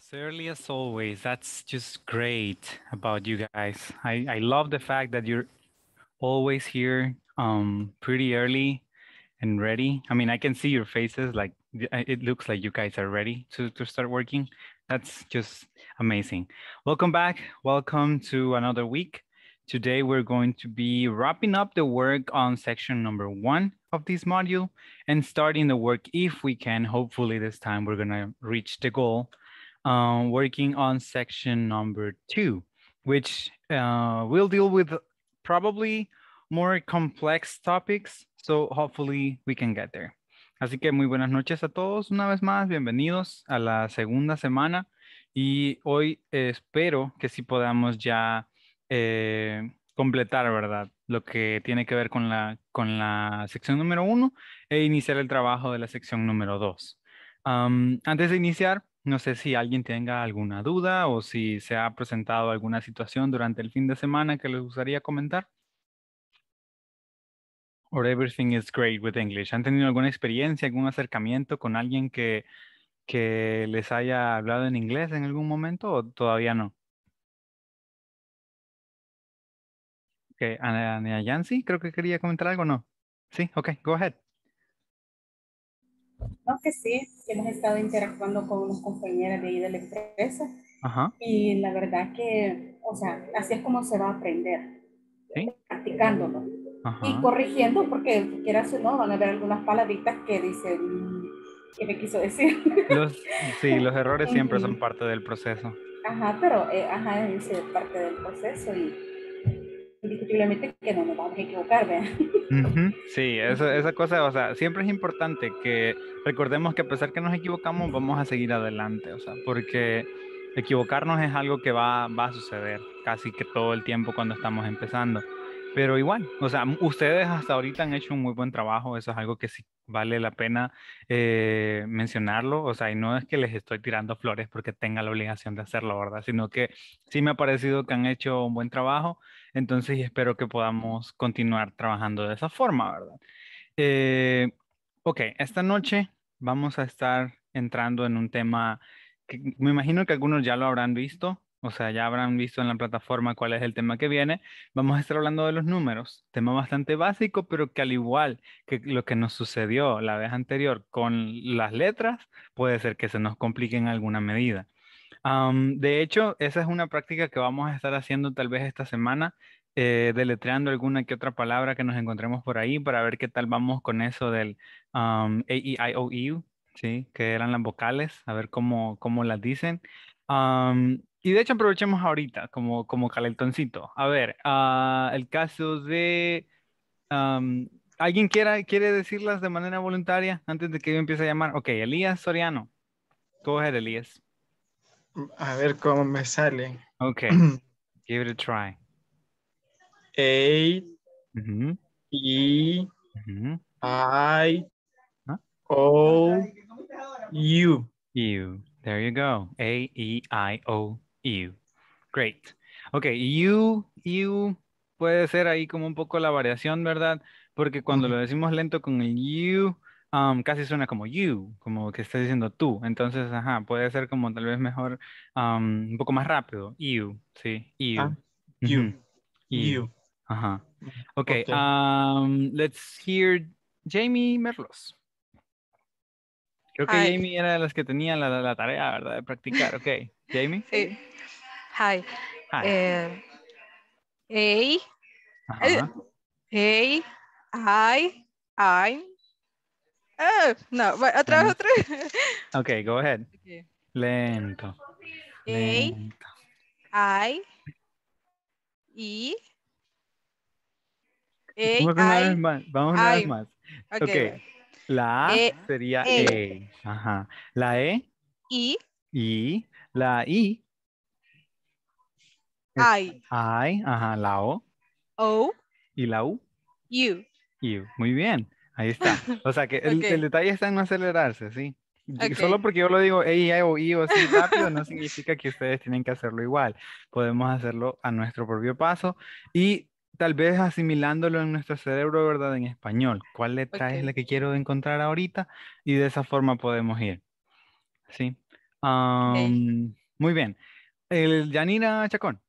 Certainly, as always, that's just great about you guys. I, I love the fact that you're always here um, pretty early and ready. I mean, I can see your faces, like uh, it looks like you guys are ready to, to start working. That's just amazing. Welcome back. Welcome to another week. Today, we're going to be wrapping up the work on section number one of this module and starting the work if we can. Hopefully this time we're gonna reach the goal Um, working on section number two, which uh, will deal with probably more complex topics. So hopefully we can get there. Así que muy buenas noches a todos una vez más. Bienvenidos a la segunda semana. Y hoy espero que sí podamos ya eh, completar, ¿verdad? Lo que tiene que ver con la, con la sección número uno e iniciar el trabajo de la sección número dos. Um, antes de iniciar, no sé si alguien tenga alguna duda o si se ha presentado alguna situación durante el fin de semana que les gustaría comentar. Or everything is great with English. ¿Han tenido alguna experiencia, algún acercamiento con alguien que, que les haya hablado en inglés en algún momento o todavía no? Okay, Ana Yancy, creo que quería comentar algo, ¿no? Sí, ok, go ahead. No, que sí, hemos estado interactuando con unos compañeros de ahí de la empresa. Ajá. Y la verdad que, o sea, así es como se va a aprender. Practicándolo. Y corrigiendo, porque quieras o no, van a haber algunas palabritas que dicen, que me quiso decir? sí, los errores siempre son parte del proceso. Ajá, pero, eh, ajá, es parte del proceso y indiscutiblemente que no nos vamos a equivocar, ¿verdad? Sí, esa cosa, o sea, siempre es importante que recordemos que a pesar que nos equivocamos, vamos a seguir adelante, o sea, porque equivocarnos es algo que va, va a suceder casi que todo el tiempo cuando estamos empezando. Pero igual, o sea, ustedes hasta ahorita han hecho un muy buen trabajo, eso es algo que sí vale la pena eh, mencionarlo, o sea, y no es que les estoy tirando flores porque tenga la obligación de hacerlo, ¿verdad? Sino que sí me ha parecido que han hecho un buen trabajo, entonces espero que podamos continuar trabajando de esa forma, ¿verdad? Eh, ok, esta noche vamos a estar entrando en un tema que me imagino que algunos ya lo habrán visto, o sea, ya habrán visto en la plataforma cuál es el tema que viene. Vamos a estar hablando de los números, tema bastante básico, pero que al igual que lo que nos sucedió la vez anterior con las letras, puede ser que se nos complique en alguna medida. de hecho, esa es una práctica que vamos a estar haciendo tal vez esta semana, eh, deletreando alguna que otra palabra que nos encontremos por ahí para ver qué tal vamos con eso del A, E, I, O, e U, ¿sí? que eran las vocales, a ver cómo, cómo las dicen. Y de hecho aprovechemos ahorita como, como calentoncito. A ver, ah, el caso de... ¿Alguien quiera, quiere decirlas de manera voluntaria antes de que yo empiece a llamar? Ok, Elías Soriano. Coger Elías. A ver cómo me sale. Ok, give it a try. A, E, I, ah. O, U. U. There you go. A, E, I, O, You. Great. Ok, you, you puede ser ahí como un poco la variación, ¿verdad? Porque cuando lo decimos lento con el you, um, casi suena como you, como que estás diciendo tú. Entonces, ajá, puede ser como tal vez mejor, um, un poco más rápido. You, sí, ah, you. you. you. Ajá. Mm, ok, um, let's hear Jamie Merlos. Creo que Jamie era de las que tenía la, la, tarea, ¿verdad? De practicar, ok. Jamie. Sí. Hi. Hi. Eh, hey. Ajá. Hey. Hi. I. Oh, no, otra vez, otra vez. Ok, go ahead. Okay. Lento. Hey. I. E. I. Vamos una vez más. Vamos una vez más. Ok. okay. La A e, sería e. e. Ajá. La E. I. I. La I. I. Ajá. La O. O. Y la U. U. U. Muy bien. Ahí está. O sea que el, detalle está en acelerarse, ¿sí? Solo porque yo lo digo e, I, o I o así rápido no significa que ustedes tienen que hacerlo igual. Podemos hacerlo a nuestro propio paso y tal vez asimilándolo en nuestro cerebro, ¿verdad? En español. ¿Cuál letra es la que quiero encontrar ahorita? Y de esa forma podemos ir. Sí. Muy bien. El Yanira Chacón.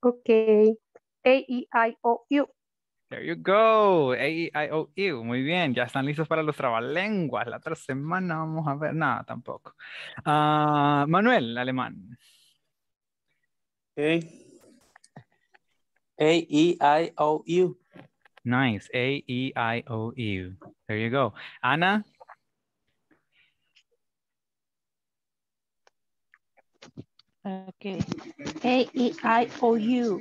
Ok. A-E-I-O-U. There you go. A-E-I-O-U. Muy bien. Ya están listos para los trabalenguas. La otra semana vamos a ver. Nada, tampoco. Ah, Manuel, alemán. A. A E I O U. Nice. A E I O U. There you go. Anna? Okay. A E I O U.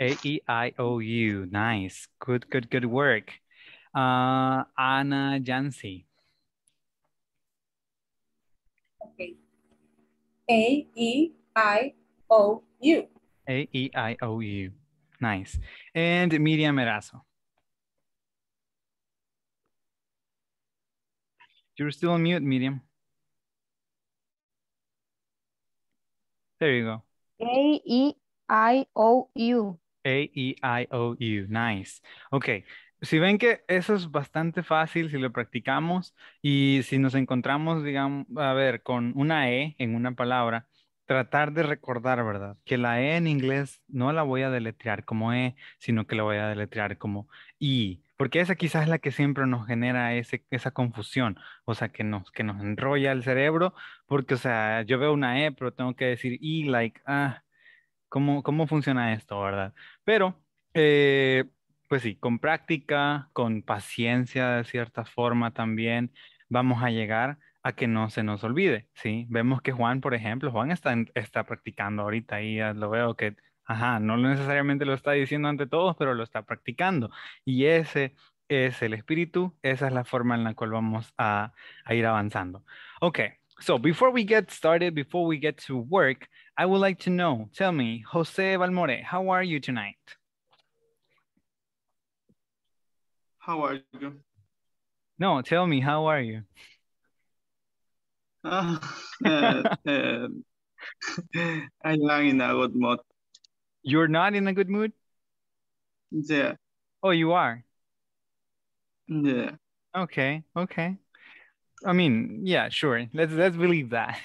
A E I O U. Nice. Good, good, good work. Uh, Anna Jansi. Okay. A E I O U. A E I O U. Nice. And Miriam Eraso You're still on mute, Miriam. There you go. A E I O U. A E I O U. Nice. Okay. Si ven que eso es bastante fácil si lo practicamos y si nos encontramos, digamos, a ver, con una E en una palabra, tratar de recordar, ¿verdad? Que la E en inglés no la voy a deletrear como E, sino que la voy a deletrear como I, porque esa quizás es la que siempre nos genera esa confusión, o sea, que nos, que nos enrolla el cerebro, porque, o sea, yo veo una E, pero tengo que decir I, like, ah, ¿cómo, cómo funciona esto, verdad? Pero, eh, pues sí, con práctica, con paciencia de cierta forma también, vamos a llegar a que no se nos olvide, ¿sí? Vemos que Juan, por ejemplo, Juan está, practicando ahorita y ah, lo veo que, ajá, no necesariamente lo está diciendo ante todos, pero lo está practicando. Y ese es el espíritu, esa es la forma en la cual vamos a, a ir avanzando. Ok, so before we get started, before we get to work, I would like to know, tell me, José Valmore, how are you tonight? How are you? No, tell me, how are you? Ah, uh, uh, I'm not in a good mood. You're not in a good mood? Yeah. Oh, you are? Yeah. Okay, okay. I mean, yeah, sure. Let's let's believe that.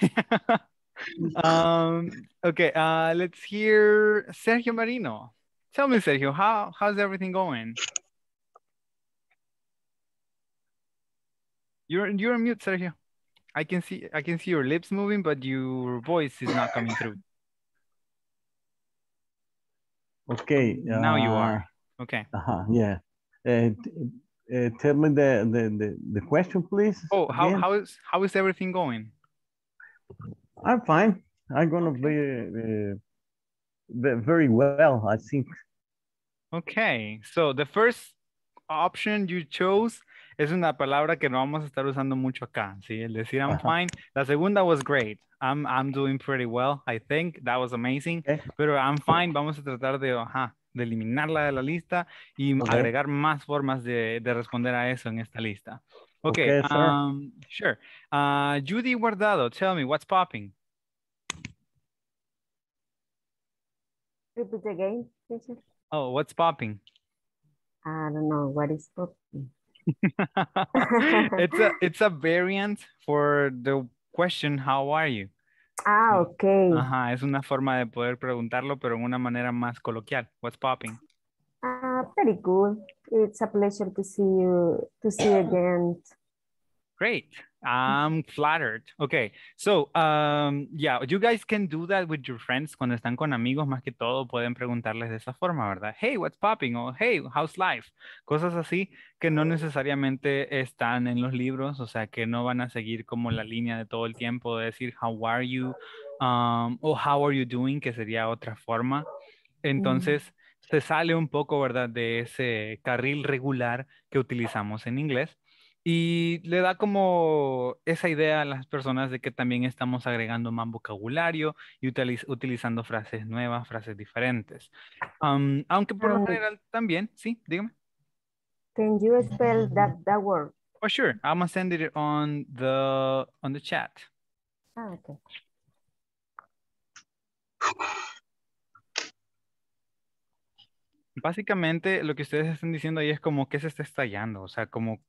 um, okay, uh, let's hear Sergio Marino. Tell me, Sergio, how how's everything going? You're you're on mute, Sergio. I can see I can see your lips moving, but your voice is not coming through. Okay. Uh, now you are. Uh, okay. Uh -huh, yeah. Uh, uh, tell me the, the, the, the, question, please. Oh, how, how, is, how is everything going? I'm fine. I'm going to be uh, very well, I think. Okay. So the first option you chose es una palabra que no vamos a estar usando mucho acá, ¿sí? El decir I'm fine. La segunda was great. I'm, I'm doing pretty well, I think. That was amazing. Pero I'm fine, vamos a tratar de, eliminarla de la lista y agregar más formas de, responder a eso en esta lista. Ok, okay um, sure. Uh, Judy Guardado, tell me, what's popping? Oh, what's popping? I don't know, what is popping? it's a it's a variant for the question how are you. Ah, okay Ajá, es una forma de poder preguntarlo, pero en una manera más coloquial. What's popping? Ah, uh, pretty good. It's a pleasure to see you to see you again. Great. Mm. I'm flattered. Okay. So, um, yeah, you guys can do that with your friends. Cuando están con amigos, más que todo, pueden preguntarles de esa forma, ¿verdad? Hey, what's popping? O hey, how's life? Cosas así que no necesariamente están en los libros, o sea, que no van a seguir como la línea de todo el tiempo de decir how are you um, o how are you doing, que sería otra forma. Entonces, mm. se sale un poco, ¿verdad? De ese carril regular que utilizamos en inglés y le da como esa idea a las personas de que también estamos agregando más vocabulario y utilizando frases nuevas, frases diferentes. aunque por lo general también, sí, dígame. Can you spell that, that word? Oh, sure. I'm gonna send it on the on the chat. Ah, okay. Básicamente lo que ustedes están diciendo ahí es como que se está estallando, o sea, como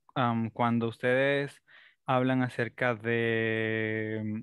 cuando ustedes hablan acerca de, mm,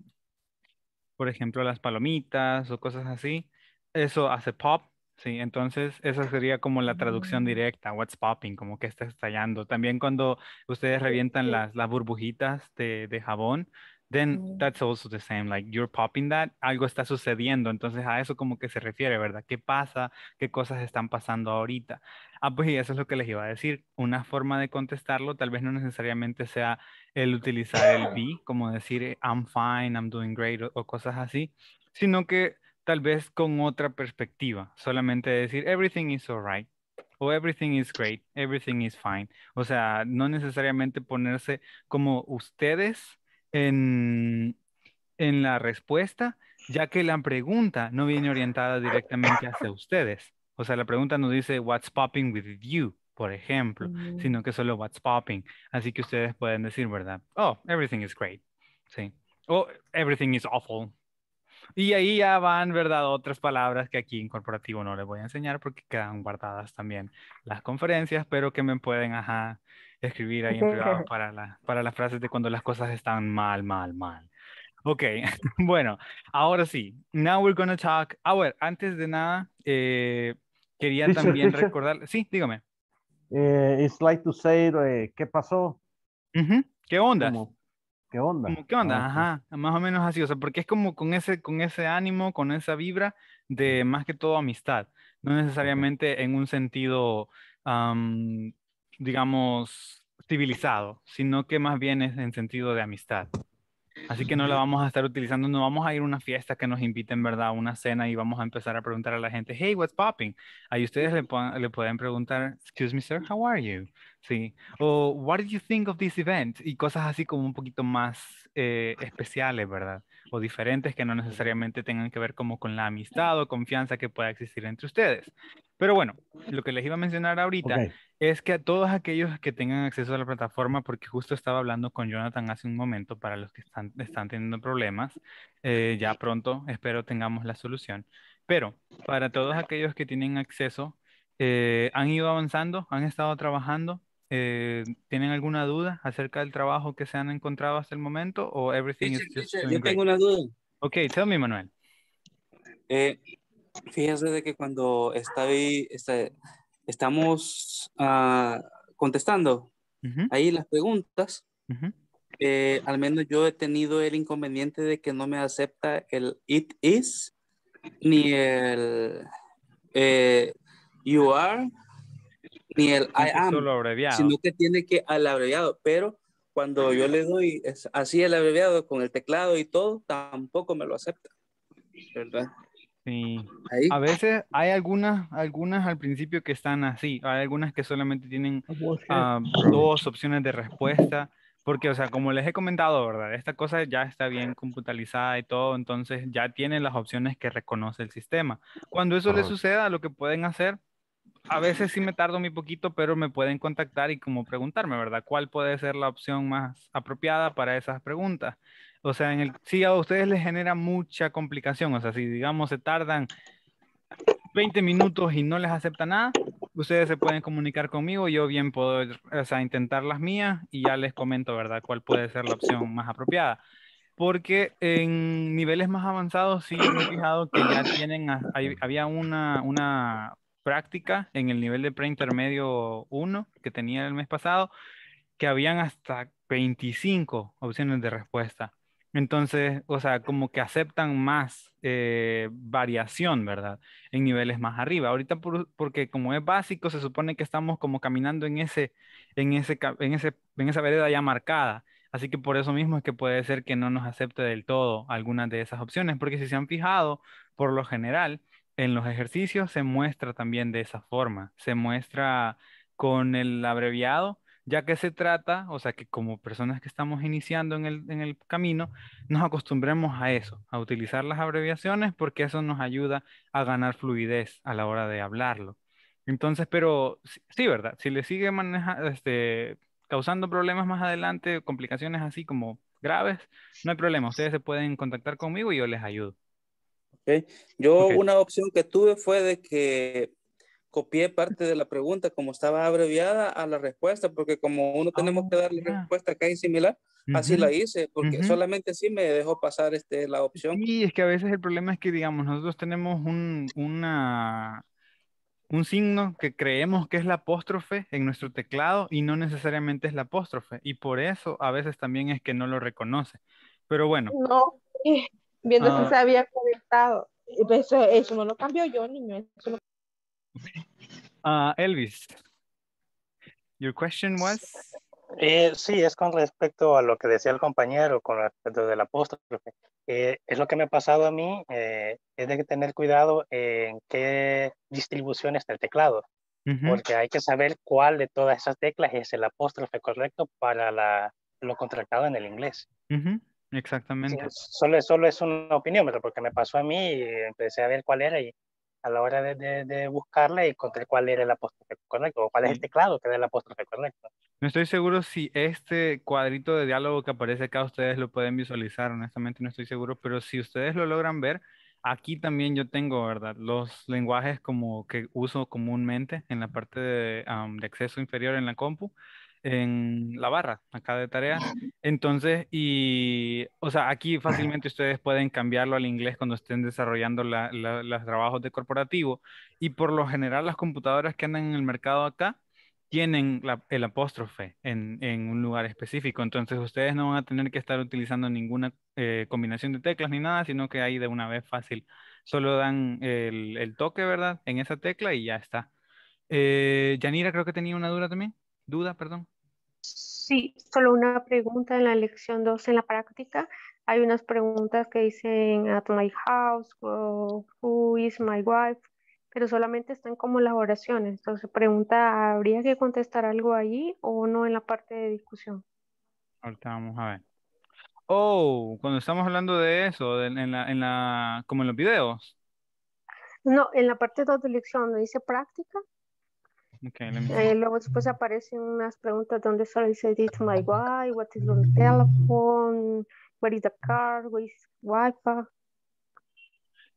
por ejemplo, las palomitas o cosas así, eso hace pop, sí, entonces esa sería como la traducción mm. directa, what's popping, como que está estallando. También cuando ustedes revientan las, las burbujitas de jabón, then mm. that's also the same, like you're popping that, algo está sucediendo, entonces a eso como que se refiere, ¿verdad? ¿Qué pasa? ¿Qué cosas están pasando ahorita? Ah, pues y eso es lo que les iba a decir, una forma de contestarlo tal vez no necesariamente sea el utilizar el be, como decir eh, I'm fine, I'm doing great o, o cosas así, sino que tal vez con otra perspectiva, solamente decir everything is alright, o everything is great, everything is fine. O sea, no necesariamente ponerse como ustedes en, en la respuesta, ya que la pregunta no viene orientada directamente hacia ustedes. O sea, la pregunta no dice, what's popping with you, por ejemplo, sino que solo what's popping. Así que ustedes pueden decir, ¿verdad? Oh, everything is great. Sí. O oh, everything is awful. Y ahí ya van, ¿verdad? Otras palabras que aquí en corporativo no les voy a enseñar porque quedan guardadas también las conferencias, pero que me pueden, ajá, escribir ahí en privado para, para las frases de cuando las cosas están mal, mal, mal. Ok, bueno, ahora sí. Now we're to talk. A ah, ver, antes de nada, eh, quería también recordar. Sí, dígame. Eh, it's like to say, eh, ¿qué pasó? ¿Qué onda? ¿Qué onda? ¿Qué onda? Ah, Ajá, más o menos así, o sea, porque es como con ese, con ese ánimo, con esa vibra de más que todo amistad, no necesariamente en un sentido digamos, civilizado, sino que más bien es en sentido de amistad. Así que no la vamos a estar utilizando, no vamos a ir a una fiesta que nos inviten, ¿verdad? A una cena y vamos a empezar a preguntar a la gente, hey, what's popping? Ahí ustedes le, pueden preguntar, excuse me, sir, how are you? Sí. O, what did you think of this event? Y cosas así como un poquito más eh, especiales, ¿verdad? o diferentes que no necesariamente tengan que ver como con la amistad o confianza que pueda existir entre ustedes. Pero bueno, lo que les iba a mencionar ahorita es que a todos aquellos que tengan acceso a la plataforma, porque justo estaba hablando con Jonathan hace un momento para los que están, teniendo problemas, eh, ya pronto espero tengamos la solución. Pero para todos aquellos que tienen acceso, eh, han ido avanzando, han estado trabajando eh, ¿tienen alguna duda acerca del trabajo que se han encontrado hasta el momento o everything is Yo tengo una duda. Ok, tell me, Manuel. Eh, Fíjense de que cuando está estamos ah, contestando ahí las preguntas, eh, al menos yo he tenido el inconveniente de que no me acepta el it is ni el you are ni el I am, sino que tiene que al abreviado, pero cuando yo le doy así el abreviado con el teclado y todo, tampoco me lo acepta, ¿verdad? Sí. A veces hay algunas, algunas al principio que están así, hay algunas que solamente tienen oh, ah, dos opciones de respuesta, porque, o sea, como les he comentado, ¿verdad? Esta cosa ya está bien computalizada y todo, entonces ya tienen las opciones que reconoce el sistema. Cuando eso le suceda, lo que pueden hacer a veces sí me tardo muy poquito, pero me pueden contactar y como preguntarme, ¿verdad? ¿Cuál puede ser la opción más apropiada para esas preguntas? O sea, en el, si a ustedes les genera mucha complicación, o sea, si digamos se tardan 20 minutos y no les acepta nada, ustedes se pueden comunicar conmigo, yo bien puedo o sea, intentar las mías y ya les comento, ¿verdad? ¿Cuál puede ser la opción más apropiada? Porque en niveles más avanzados sí me he fijado que ya tienen, había una práctica en el nivel de preintermedio 1 que tenía el mes pasado, que habían hasta 25 opciones de respuesta. Entonces, o sea, como que aceptan más eh, variación, ¿verdad? En niveles más arriba. Ahorita porque como es básico, se supone que estamos como caminando en, ese, en, ese, en, ese, en esa vereda ya marcada. Así que por eso mismo es que puede ser que no nos acepte del todo algunas de esas opciones, porque si se han fijado, por lo general, en los ejercicios se muestra también de esa forma, se muestra con el abreviado, ya que se trata, o sea, que como personas que estamos iniciando en el, camino, nos acostumbremos a eso, a utilizar las abreviaciones, porque eso nos ayuda a ganar fluidez a la hora de hablarlo. Entonces, pero sí, ¿verdad? Si le sigue este, causando problemas más adelante, complicaciones así como graves, no hay problema. Ustedes se pueden contactar conmigo y yo les ayudo. Yo una opción que tuve fue de que copié parte de la pregunta como estaba abreviada a la respuesta, porque como uno tenemos que darle respuesta ah. respuesta casi similar, así la hice, porque solamente así me dejó pasar este, la opción. Y es que a veces el problema es que, digamos, nosotros tenemos un, una, un signo que creemos que es la apóstrofe en nuestro teclado y no necesariamente es la apóstrofe, y por eso a veces también es que no lo reconoce. Pero bueno. No. Eh, viendo si ah. se había conectado. Eso, eso no lo cambió yo, niño. Ah, Elvis, your question was? Eh, sí, es con respecto a lo que decía el compañero, con respecto del apóstrofe. Eh, es lo que me ha pasado a mí, eh, es de tener cuidado en qué distribución está el teclado, porque hay que saber cuál de todas esas teclas es el apóstrofe correcto para la, lo contratado en el inglés. Exactamente. solo, solo es un pero porque me pasó a mí y empecé a ver cuál era y a la hora de, de, buscarla encontré cuál era el apóstrofe correcto o cuál es el teclado que era el apóstrofe correcto. No estoy seguro si este cuadrito de diálogo que aparece acá ustedes lo pueden visualizar, honestamente no estoy seguro, pero si ustedes lo logran ver, aquí también yo tengo, ¿verdad? Los lenguajes como que uso comúnmente en la parte de, de acceso inferior en la compu en la barra acá de tarea Entonces, y, o sea, aquí fácilmente ustedes pueden cambiarlo al inglés cuando estén desarrollando los trabajos de corporativo. Y por lo general, las computadoras que andan en el mercado acá tienen el apóstrofe en, un lugar específico. Entonces, ustedes no van a tener que estar utilizando ninguna eh, combinación de teclas ni nada, sino que ahí de una vez fácil. Solo dan el, toque, ¿verdad? En esa tecla y ya está. Eh, Yanira creo que tenía una duda también. ¿Duda, perdón? Sí, solo una pregunta en la lección 2 en la práctica. Hay unas preguntas que dicen at my house, who is my wife, pero solamente están como las oraciones. Entonces pregunta, ¿habría que contestar algo allí o no en la parte de discusión? Ahorita vamos a ver. Oh, cuando estamos hablando de eso, en, la, como en los videos. No, en la parte 2 de lección, ¿no dice práctica? Okay, eh, luego después aparecen unas preguntas donde solo dice, did my wife, what is your telephone, where is the car, where is wife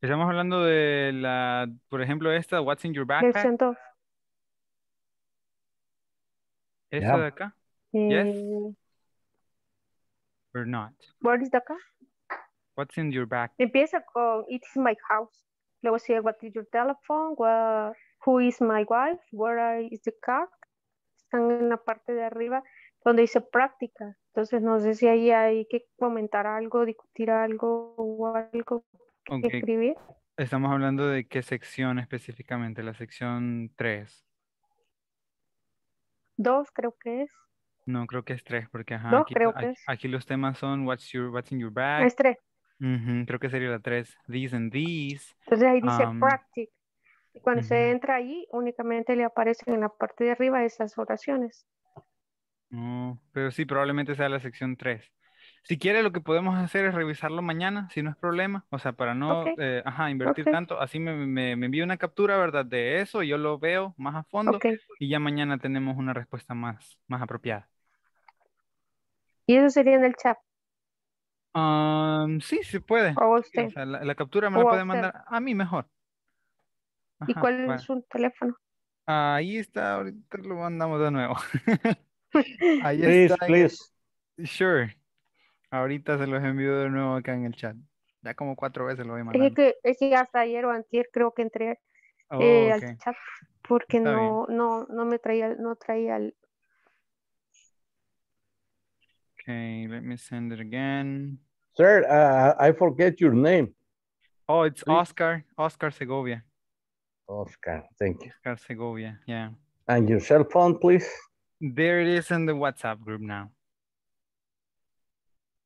Estamos hablando de la, por ejemplo, esta, what's in your backpack. ¿Esta de acá? Yes. Eh. Or not. what is the car? What's in your back? Empieza con, it's my house. Luego sigue, what is your telephone, what... Who is my wife? Where is the car? Están en la parte de arriba donde dice práctica. Entonces, no sé si ahí hay que comentar algo, discutir algo o algo que escribir. Estamos hablando de qué sección específicamente, la sección 3. 2 creo que es. No, creo que es 3 porque ajá, aquí, los temas son what's, your, what's in your bag. Es 3. creo que sería la 3. These and these. Entonces ahí dice um, práctica. Y cuando se entra ahí, únicamente le aparecen en la parte de arriba esas oraciones. Mm, pero sí, probablemente sea la sección 3. Si quiere, lo que podemos hacer es revisarlo mañana, si no es problema. O sea, para no eh, invertir tanto. Así me, me, envía una captura, ¿verdad? De eso, yo lo veo más a fondo. Y ya mañana tenemos una respuesta más, más apropiada. ¿Y eso sería en el chat? Ah, sí, se puede. O usted. la, captura me la puede mandar a mí mejor. ¿Y cuál es su teléfono? Ahí está, ahorita lo mandamos de nuevo. Ahí please, está. Please. Sure. Ahorita se los envío de nuevo acá en el chat. Ya como cuatro veces lo voy mandando. Es que, hasta ayer o antier creo que entré eh, oh, al chat porque no, no, no me traía, no traía el... Okay, let me send it again. Sir, uh, I forget your name. Oh, it's Oscar, Oscar Segovia. Oscar, thank you. Oscar Segovia, yeah. And your cell phone, please? There it is in the WhatsApp group now.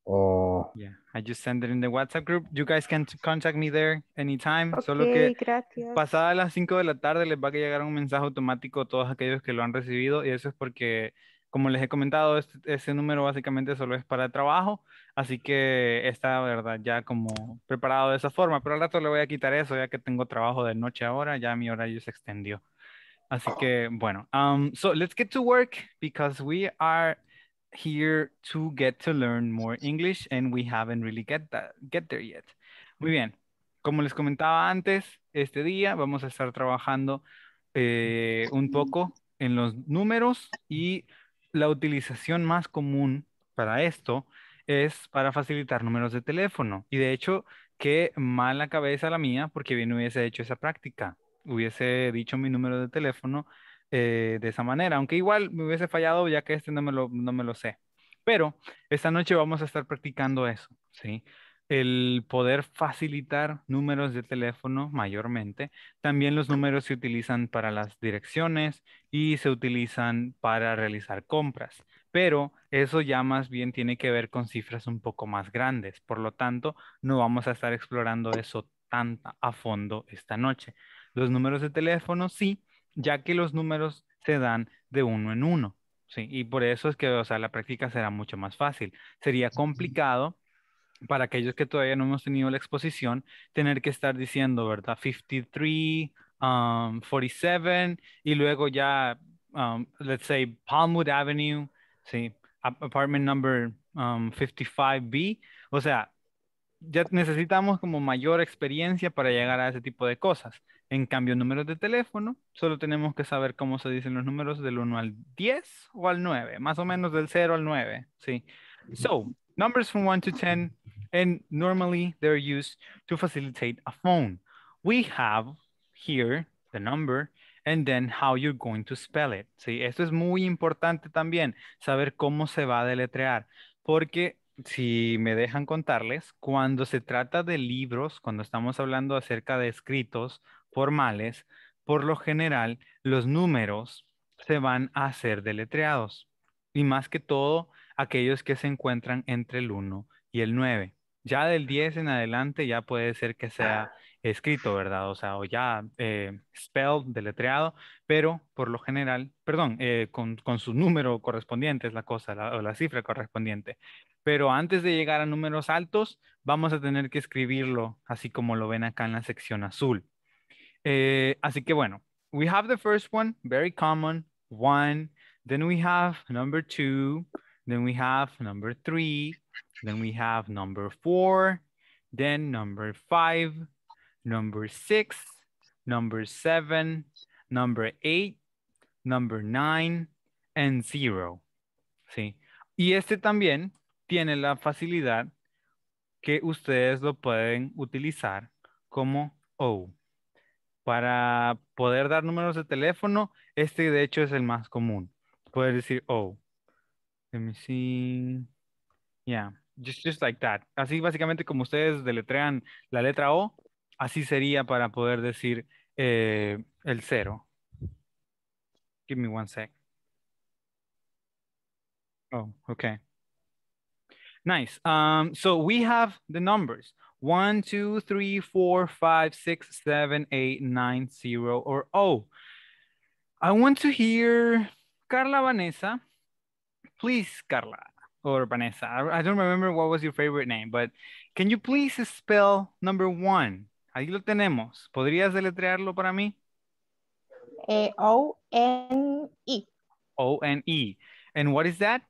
Oh. Yeah, I just send it in the WhatsApp group. You guys can contact me there anytime. Solo que gracias. pasada las 5 de la tarde les va a llegar un mensaje automático a todos aquellos que lo han recibido y eso es porque como les he comentado, este, número básicamente solo es para trabajo, así que está, verdad, ya como preparado de esa forma, pero al rato le voy a quitar eso, ya que tengo trabajo de noche ahora, ya mi horario se extendió. Así que, bueno, um, so let's get to work because we are here to get to learn more English and we haven't really get, get there yet. Muy bien, como les comentaba antes, este día vamos a estar trabajando eh, un poco en los números y la utilización más común para esto es para facilitar números de teléfono. Y de hecho, qué mala cabeza la mía, porque bien hubiese hecho esa práctica. Hubiese dicho mi número de teléfono eh, de esa manera, aunque igual me hubiese fallado ya que este no me lo, no me lo sé. Pero esta noche vamos a estar practicando eso, ¿sí? el poder facilitar números de teléfono mayormente. También los números se utilizan para las direcciones y se utilizan para realizar compras, pero eso ya más bien tiene que ver con cifras un poco más grandes. Por lo tanto, no vamos a estar explorando eso tan a fondo esta noche. Los números de teléfono sí, ya que los números se dan de uno en uno. Sí, y por eso es que, o sea, la práctica será mucho más fácil. Sería complicado para aquellos que todavía no hemos tenido la exposición, tener que estar diciendo, ¿verdad? 53, 47, um, y luego ya, um, let's say, Palmwood Avenue, sí, apartment number 55B. Um, o sea, ya necesitamos como mayor experiencia para llegar a ese tipo de cosas. En cambio, números de teléfono, solo tenemos que saber cómo se dicen los números del 1 al 10 o al 9, más o menos del 0 al 9, sí. So, numbers from 1 to 10 and normally they're used to facilitate a phone. We have here the number and then how you're going to spell it. Sí, esto es muy importante también, saber cómo se va a deletrear, porque si me dejan contarles, cuando se trata de libros, cuando estamos hablando acerca de escritos formales, por lo general los números se van a hacer deletreados y más que todo aquellos que se encuentran entre el 1 y el 9 ya del 10 en adelante ya puede ser que sea ah. escrito, ¿verdad? O sea, o ya eh, spelled, deletreado, pero por lo general, perdón, eh, con, su número correspondiente es la cosa, la, o la cifra correspondiente. Pero antes de llegar a números altos, vamos a tener que escribirlo así como lo ven acá en la sección azul. Eh, así que bueno, we have the first one, very common, one. Then we have number two. Then we have number three. Then we have number four, then number five, number six, number seven, number eight, number nine, and zero. ¿Sí? Y este también tiene la facilidad que ustedes lo pueden utilizar como O. Para poder dar números de teléfono, este de hecho es el más común. Puedes decir O. Let me see. Yeah. just, just like that. Así básicamente como ustedes deletrean la letra O, así sería para poder decir eh, el cero. Give me one sec. Oh, okay. Nice. Um, so we have the numbers. One, two, three, four, five, six, seven, eight, nine, zero, or O. I want to hear Carla Vanessa. Please, Carla, or Vanessa. I, don't remember what was your favorite name, but can you please spell number one? Ahí lo tenemos. ¿Podrías deletrearlo para mí? Eh, O-N-E. O-N-E. And what is that?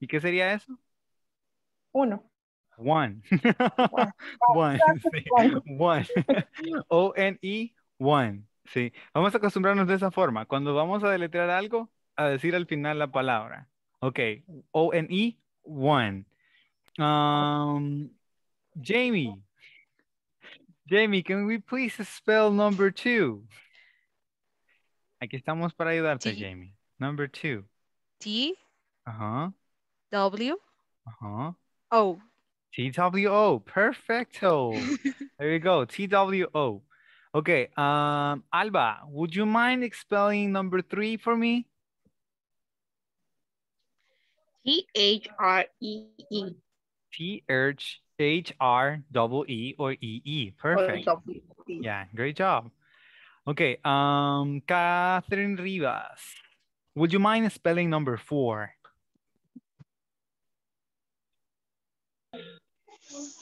¿Y qué sería eso? Uno. One. one. one. O-N-E, e, one. Sí. Vamos a acostumbrarnos de esa forma. Cuando vamos a deletrear algo, a decir al final la palabra. Okay. O N E one. Um, Jamie. Jamie, can we please spell number two? Aquí estamos para ayudarte, T Jamie. Number two. T. Uh huh. W. Uh huh. O. T W O. Perfecto. there you go. T W O. Okay. Um, Alba, would you mind expelling number three for me? T-H-R-E-E. -E. T-H H R double E or E E. Perfect. -E Yeah, great job. Okay, um, Catherine Rivas, would you mind spelling number four?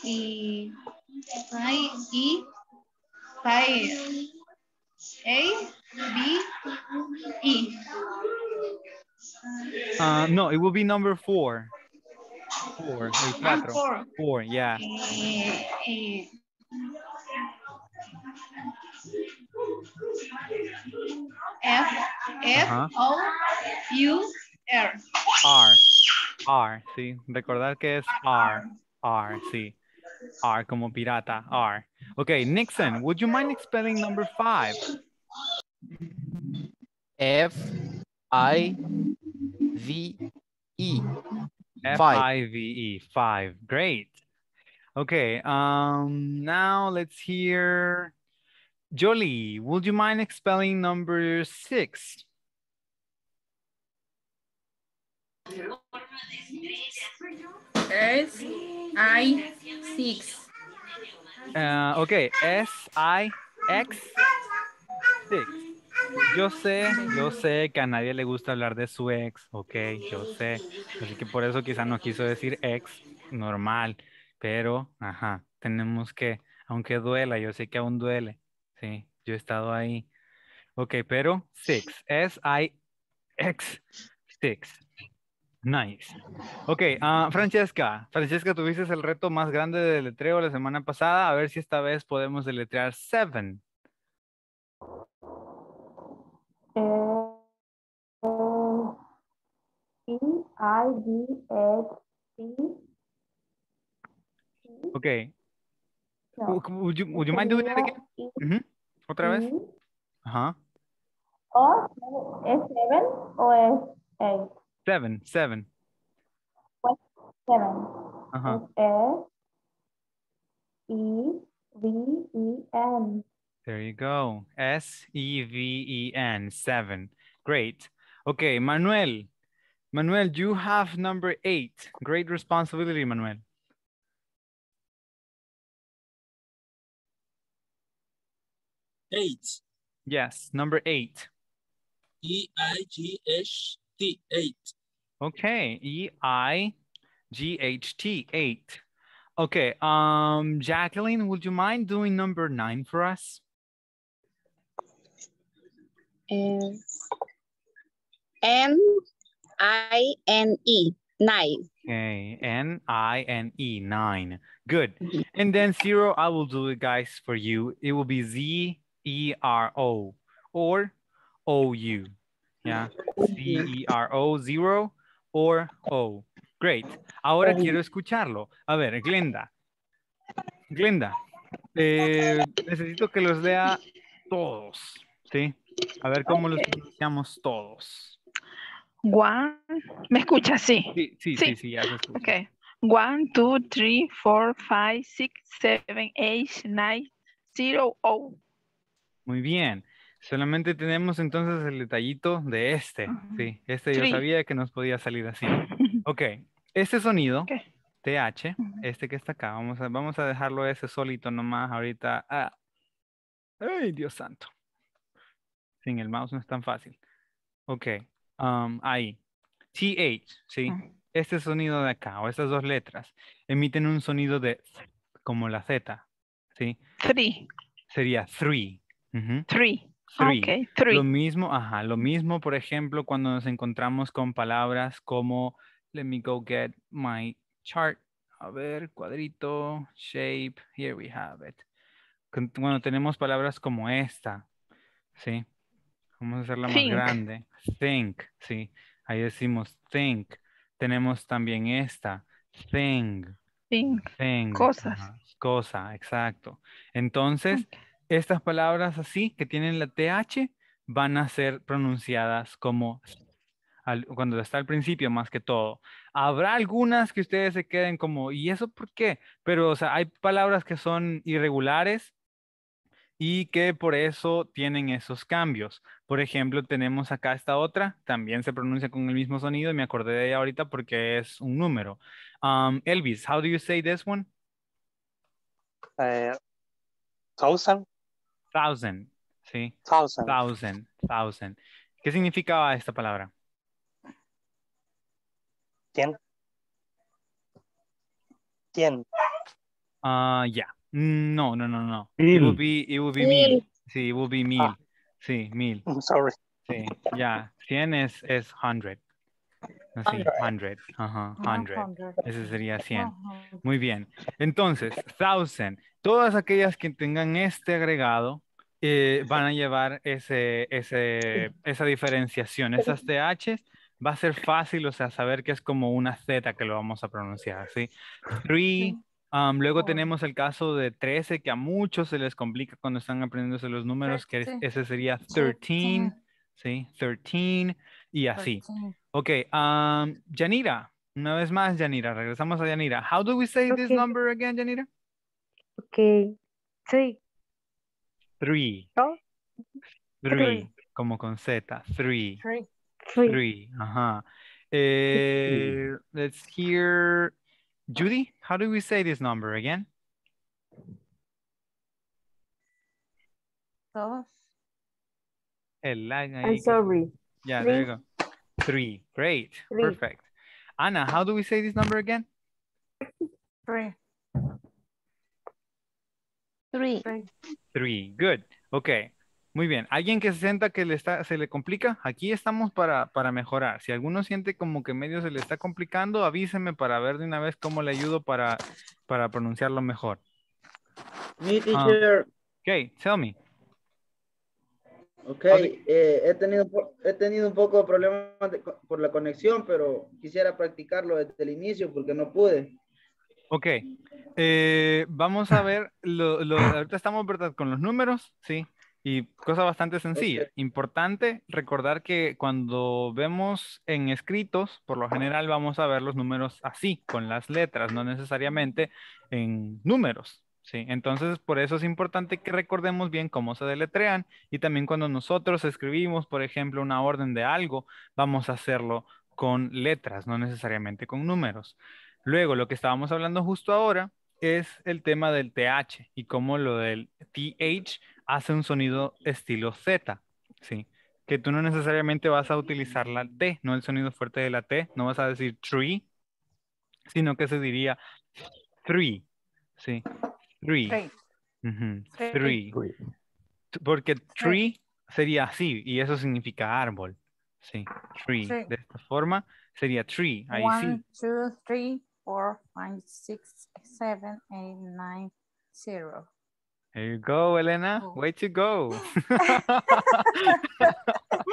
E I E I A B E. Uh, no, it will be number four. Four, Four. four, yeah. F, F, uh-huh. O, U, R, R, sí. Recordar que es R, R, sí. R como pirata, R. Okay, Nixon, would you mind explaining number five? F, I, V E. F I V E, five. Great. Okay, um, now let's hear Jolie. Would you mind expelling number six? S I six. Uh, okay, S I X six. Yo sé, yo sé que a nadie le gusta hablar de su ex, ok, yo sé. Así que por eso quizá no quiso decir ex normal, pero, ajá, tenemos que, aunque duela, yo sé que aún duele, sí, yo he estado ahí. Ok, pero six, S-I-X, six. Nice. Ok, ah, Francesca, Francesca, tuviste el reto más grande de letreo la semana pasada, a ver si esta vez podemos deletrear seven e I D H T. Okay. Would you Otra vez. O es seven o es Seven, seven. Pues, seven. E V E N. There you go. S-E-V-E-N, seven. Great. Okay, Manuel. Manuel, you have number eight. Great responsibility, Manuel. Eight. Yes, number eight. E-I-G-H-T, eight. Okay, E-I-G-H-T, eight. Okay, um, Jacqueline, would you mind doing number nine for us? N-I-N-E, nine. Okay, N-I-N-E, nine. Good. Mm -hmm. And then zero, I will do it, guys, for you. It will be Z-E-R-O or O-U. Yeah, zero zero or O. Great. Ahora quiero escucharlo. A ver, Glenda. Glenda, eh, necesito que los lea todos, ¿sí? A ver cómo lo utilizamos todos. One, ¿me escuchas? Sí. Sí, sí, sí, ya se escucha. Okay. One, two, three, four, five, six, seven, eight, nine, zero, oh. Muy bien. Solamente tenemos entonces el detallito de este. Sí, este yo sabía que nos podía salir así. Ok, este sonido, TH, este que está acá, vamos a, vamos a dejarlo ese solito nomás ahorita. Ah. ¡Ay, Dios santo! sin el mouse no es tan fácil. Ok, um, ahí. TH, ¿sí? Este sonido de acá, o estas dos letras, emiten un sonido de como la Z, ¿sí? Three. Sería three. Three. Lo mismo, ajá, lo mismo, por ejemplo, cuando nos encontramos con palabras como let me go get my chart. A ver, cuadrito, shape, here we have it. Bueno, tenemos palabras como esta, ¿sí? Vamos a hacerla más grande. Think, sí. Ahí decimos think. Tenemos también esta. Thing. Thing. Cosas. Cosa, exacto. Entonces, estas palabras así que tienen la TH van a ser pronunciadas como cuando está al principio más que todo. Habrá algunas que ustedes se queden como, ¿y eso por qué? Pero, o sea, hay palabras que son irregulares y que por eso tienen esos cambios. Por ejemplo, tenemos acá esta otra, también se pronuncia con el mismo sonido me acordé de ella ahorita porque es un número. Um, Elvis, how do you say this one? Eh, thousand. Thousand, sí. Thousand. Thousand, ¿Qué significaba esta palabra? ¿Quién? ¿Quién? Ah, ya. Mm, no, no, no, no. Mil. It would be, it would be Sí, it would be ah. mil. Sí, 1000. sorry. Sí, ya. 100 es, 100. Así, 100. Ajá, 100. Ese sería 100. Muy bien. Entonces, 1000. Todas aquellas que tengan este agregado eh, van a llevar ese, ese, esa diferenciación. Esas THs va a ser fácil, o sea, saber que es como una Z que lo vamos a pronunciar, ¿sí? Three luego oh. tenemos el caso de 13, que a muchos se les complica cuando están aprendiéndose los números, que ese sería 13, ¿sí? 13 y así. Ok, um, Yanira, una vez más, Yanira, regresamos a Yanira. How do we say okay. this number again, Yanira? Ok, 3. 3. 3. 3, como con Z, 3. 3. Three, ajá. Eh, let's hear Judy, how do we say this number again? Dos. I'm sorry. Yeah, Three. there you go. Three. Great. Three. Perfect. Anna, how do we say this number again? Three. Three. Three. Good. Okay. Muy bien, alguien que se sienta que le está, se le complica, aquí estamos para, mejorar. Si alguno siente como que medio se le está complicando, avíseme para ver de una vez cómo le ayudo para, pronunciarlo mejor. Mi ah, teacher. ok, tell me. Ok, eh, he, tenido, he tenido un poco de problemas por la conexión, pero quisiera practicarlo desde el inicio porque no pude. Ok, eh, vamos a ver, ahorita estamos ¿verdad? con los números, sí, y cosa bastante sencilla. Importante recordar que cuando vemos en escritos, por lo general vamos a ver los números así, con las letras, no necesariamente en números. Sí, entonces por eso es importante que recordemos bien cómo se deletrean y también cuando nosotros escribimos, por ejemplo, una orden de algo, vamos a hacerlo con letras, no necesariamente con números. Luego, lo que estábamos hablando justo ahora es el tema del TH y cómo lo del TH hace un sonido estilo Z, que tú no necesariamente vas a utilizar la T, no el sonido fuerte de la T, no vas a decir tree, sino que se diría tree, tree, porque tree sería así, y eso significa árbol, de esta forma, sería tree, 1, 2, 3, 4, 5, 6, 7, 8, 9, 0, There you go, Elena. Oh. Way to go.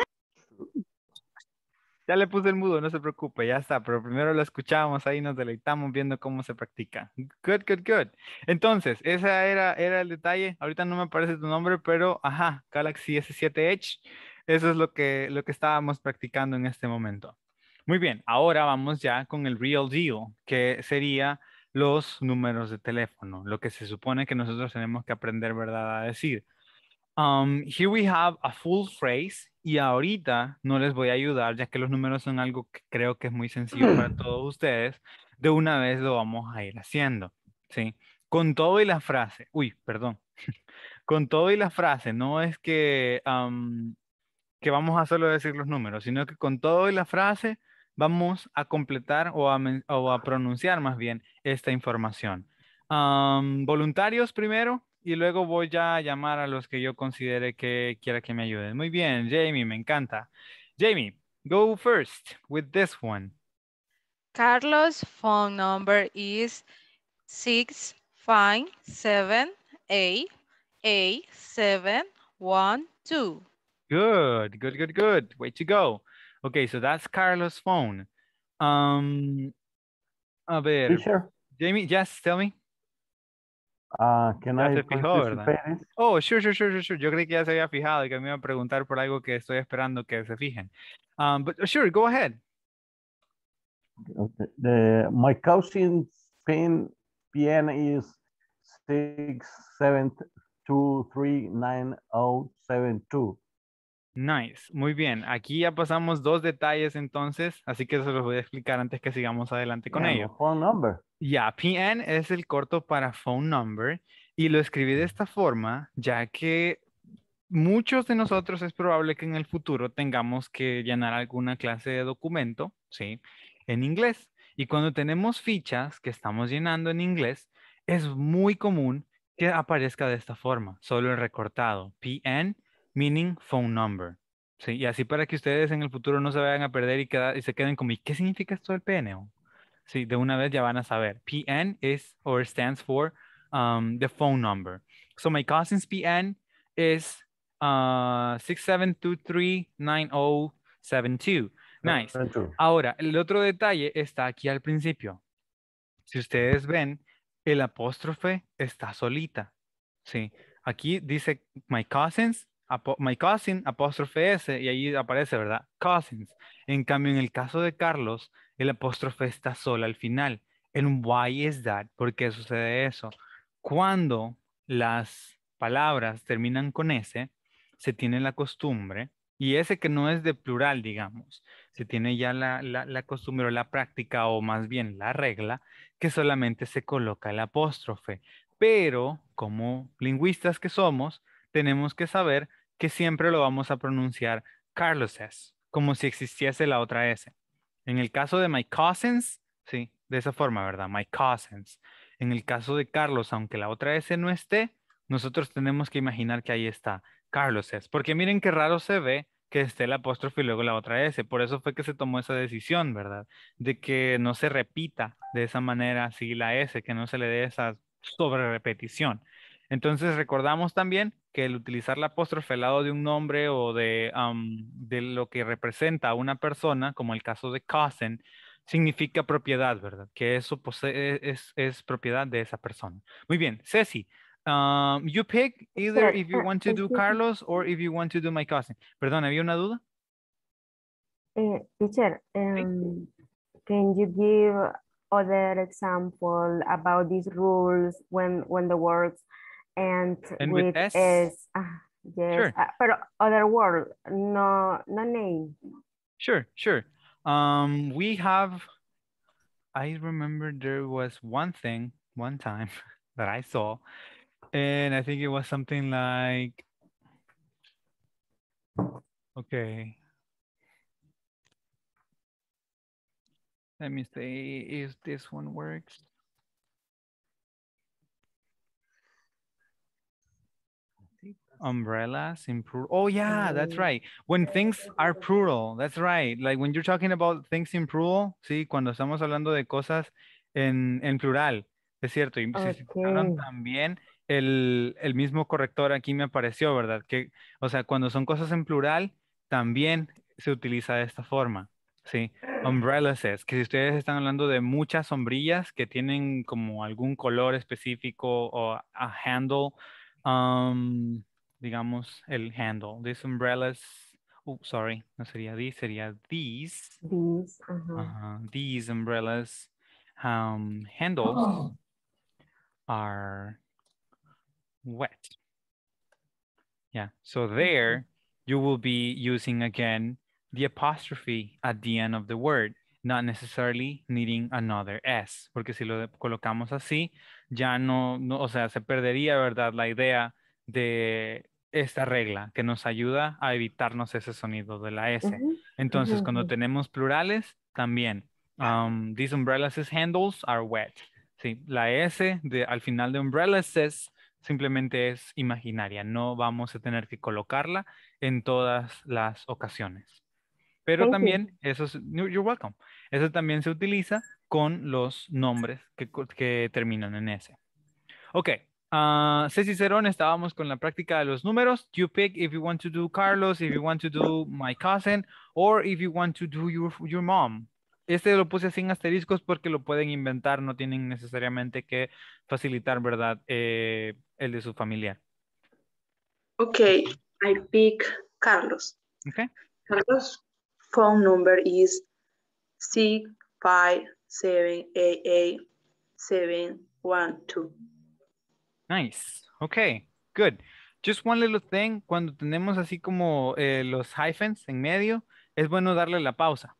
ya le puse el mudo, no se preocupe, ya está. Pero primero lo escuchamos ahí, nos deleitamos viendo cómo se practica. Good, good, good. Entonces, ese era, era el detalle. Ahorita no me aparece tu nombre, pero ajá, Galaxy S7 Edge. Eso es lo que, lo que estábamos practicando en este momento. Muy bien, ahora vamos ya con el real deal, que sería los números de teléfono, lo que se supone que nosotros tenemos que aprender, ¿verdad?, a decir. Um, here we have a full phrase y ahorita no les voy a ayudar ya que los números son algo que creo que es muy sencillo para todos ustedes. De una vez lo vamos a ir haciendo, ¿sí? Con todo y la frase, uy, perdón, con todo y la frase, no es que, um, que vamos a solo decir los números, sino que con todo y la frase vamos a completar o a, pronunciar más bien esta información. voluntarios primero y luego voy a llamar a los que yo considere que quiera que me ayuden. Muy bien, Jamie, me encanta. Jamie, go first with this one. Carlos' phone number is 65788712. Good, good, good, good. Way to go. Okay, so that's Carlos' phone. Um, a ver. Teacher? Jamie, yes, tell me. Uh, can ya I se fijó, ¿verdad? Oh, sure, sure, sure, sure. Yo creí que ya se había fijado y que me iba a preguntar por algo que estoy esperando que se fijen. Um, but sure, go ahead. Okay. the, my cousin's pin, PIN is 672397072. Nice, muy bien. Aquí ya pasamos dos detalles entonces, así que se los voy a explicar antes que sigamos adelante con ello. Ya, PN es el corto para phone number y lo escribí de esta forma, ya que muchos de nosotros es probable que en el futuro tengamos que llenar alguna clase de documento, ¿sí? En inglés. Y cuando tenemos fichas que estamos llenando en inglés, es muy común que aparezca de esta forma, solo el recortado, PN meaning phone number. Sí, y así para que ustedes en el futuro no se vayan a perder y, y se queden como, ¿y qué significa esto del PNO? Sí, de una vez ya van a saber. PN is or stands for um, the phone number. So my cousin's PN is uh, 67239072. Nice. Ahora, el otro detalle está aquí al principio. Si ustedes ven, el apóstrofe está solita. Sí. Aquí dice my cousins my cousin, apóstrofe S, y ahí aparece, ¿verdad? Cousins. En cambio, en el caso de Carlos, el apóstrofe está sola al final. En why is that? ¿Por qué sucede eso? Cuando las palabras terminan con S, se tiene la costumbre, y ese que no es de plural, digamos, se tiene ya la, la, la costumbre o la práctica, o más bien la regla, que solamente se coloca el apóstrofe. Pero, como lingüistas que somos, tenemos que saber que siempre lo vamos a pronunciar Carlos S, como si existiese la otra S. En el caso de my cousins, sí, de esa forma, ¿verdad? My cousins. En el caso de Carlos, aunque la otra S no esté, nosotros tenemos que imaginar que ahí está Carlos S, porque miren qué raro se ve que esté el apóstrofe y luego la otra S. Por eso fue que se tomó esa decisión, ¿verdad? De que no se repita de esa manera así la S, que no se le dé esa sobre repetición. Entonces recordamos también que el utilizar la apóstrofe al lado de un nombre o de, de lo que representa a una persona, como el caso de cousin, significa propiedad, ¿verdad? Que eso posee, pues, e, es, propiedad de esa persona. Muy bien, Ceci, um, you pick either if you want to do Carlos or if you want to do my cousin. Perdón, ¿había una duda? Eh, teacher, em, can you give other example about these rules when, when the words and, and with, with S. S uh, yes, sure. uh, ah, but other word, no, no name. Sure, sure. Um, we have, I remember there was one thing, one time that I saw, and I think it was something like, okay. Let me see if this one works. umbrellas in Oh yeah, that's oh. right. When things are plural, that's right. Like when you're talking about things in plural, sí, cuando estamos hablando de cosas en, en plural, es cierto. Y se también el, el, mismo corrector aquí me apareció, ¿verdad? Que, o sea, cuando son cosas en plural, también se utiliza de esta forma. Sí, umbrellas, que si ustedes están hablando de muchas sombrillas que tienen como algún color específico o a handle, um, digamos, el handle. These umbrellas, oh, sorry, no sería these, sería these. These, These umbrellas um, handles oh. are wet. Yeah, so there you will be using again the apostrophe at the end of the word, not necessarily needing another S, porque si lo colocamos así, ya no, no o sea, se perdería, ¿verdad? La idea de esta regla que nos ayuda a evitarnos ese sonido de la S. Entonces, cuando tenemos plurales, también. Ah. Um, these umbrellas handles are wet. Sí, la S al final de umbrellas simplemente es imaginaria. No vamos a tener que colocarla en todas las ocasiones. Pero también, eso es, you're welcome. Eso también se utiliza con los nombres que, que terminan en S. Ok, Uh, ah, Ceci Cerón, estábamos con la práctica de los números. You pick if you want to do Carlos, if you want to do my cousin, or if you want to do your, your mom. Este lo puse sin asteriscos porque lo pueden inventar, no tienen necesariamente que facilitar, ¿verdad? Eh, el de su familia Ok, I pick Carlos. Okay. Carlos' phone number is one 712. Nice. Ok, good. Just one little thing, cuando tenemos así como eh, los hyphens en medio, es bueno darle la pausa,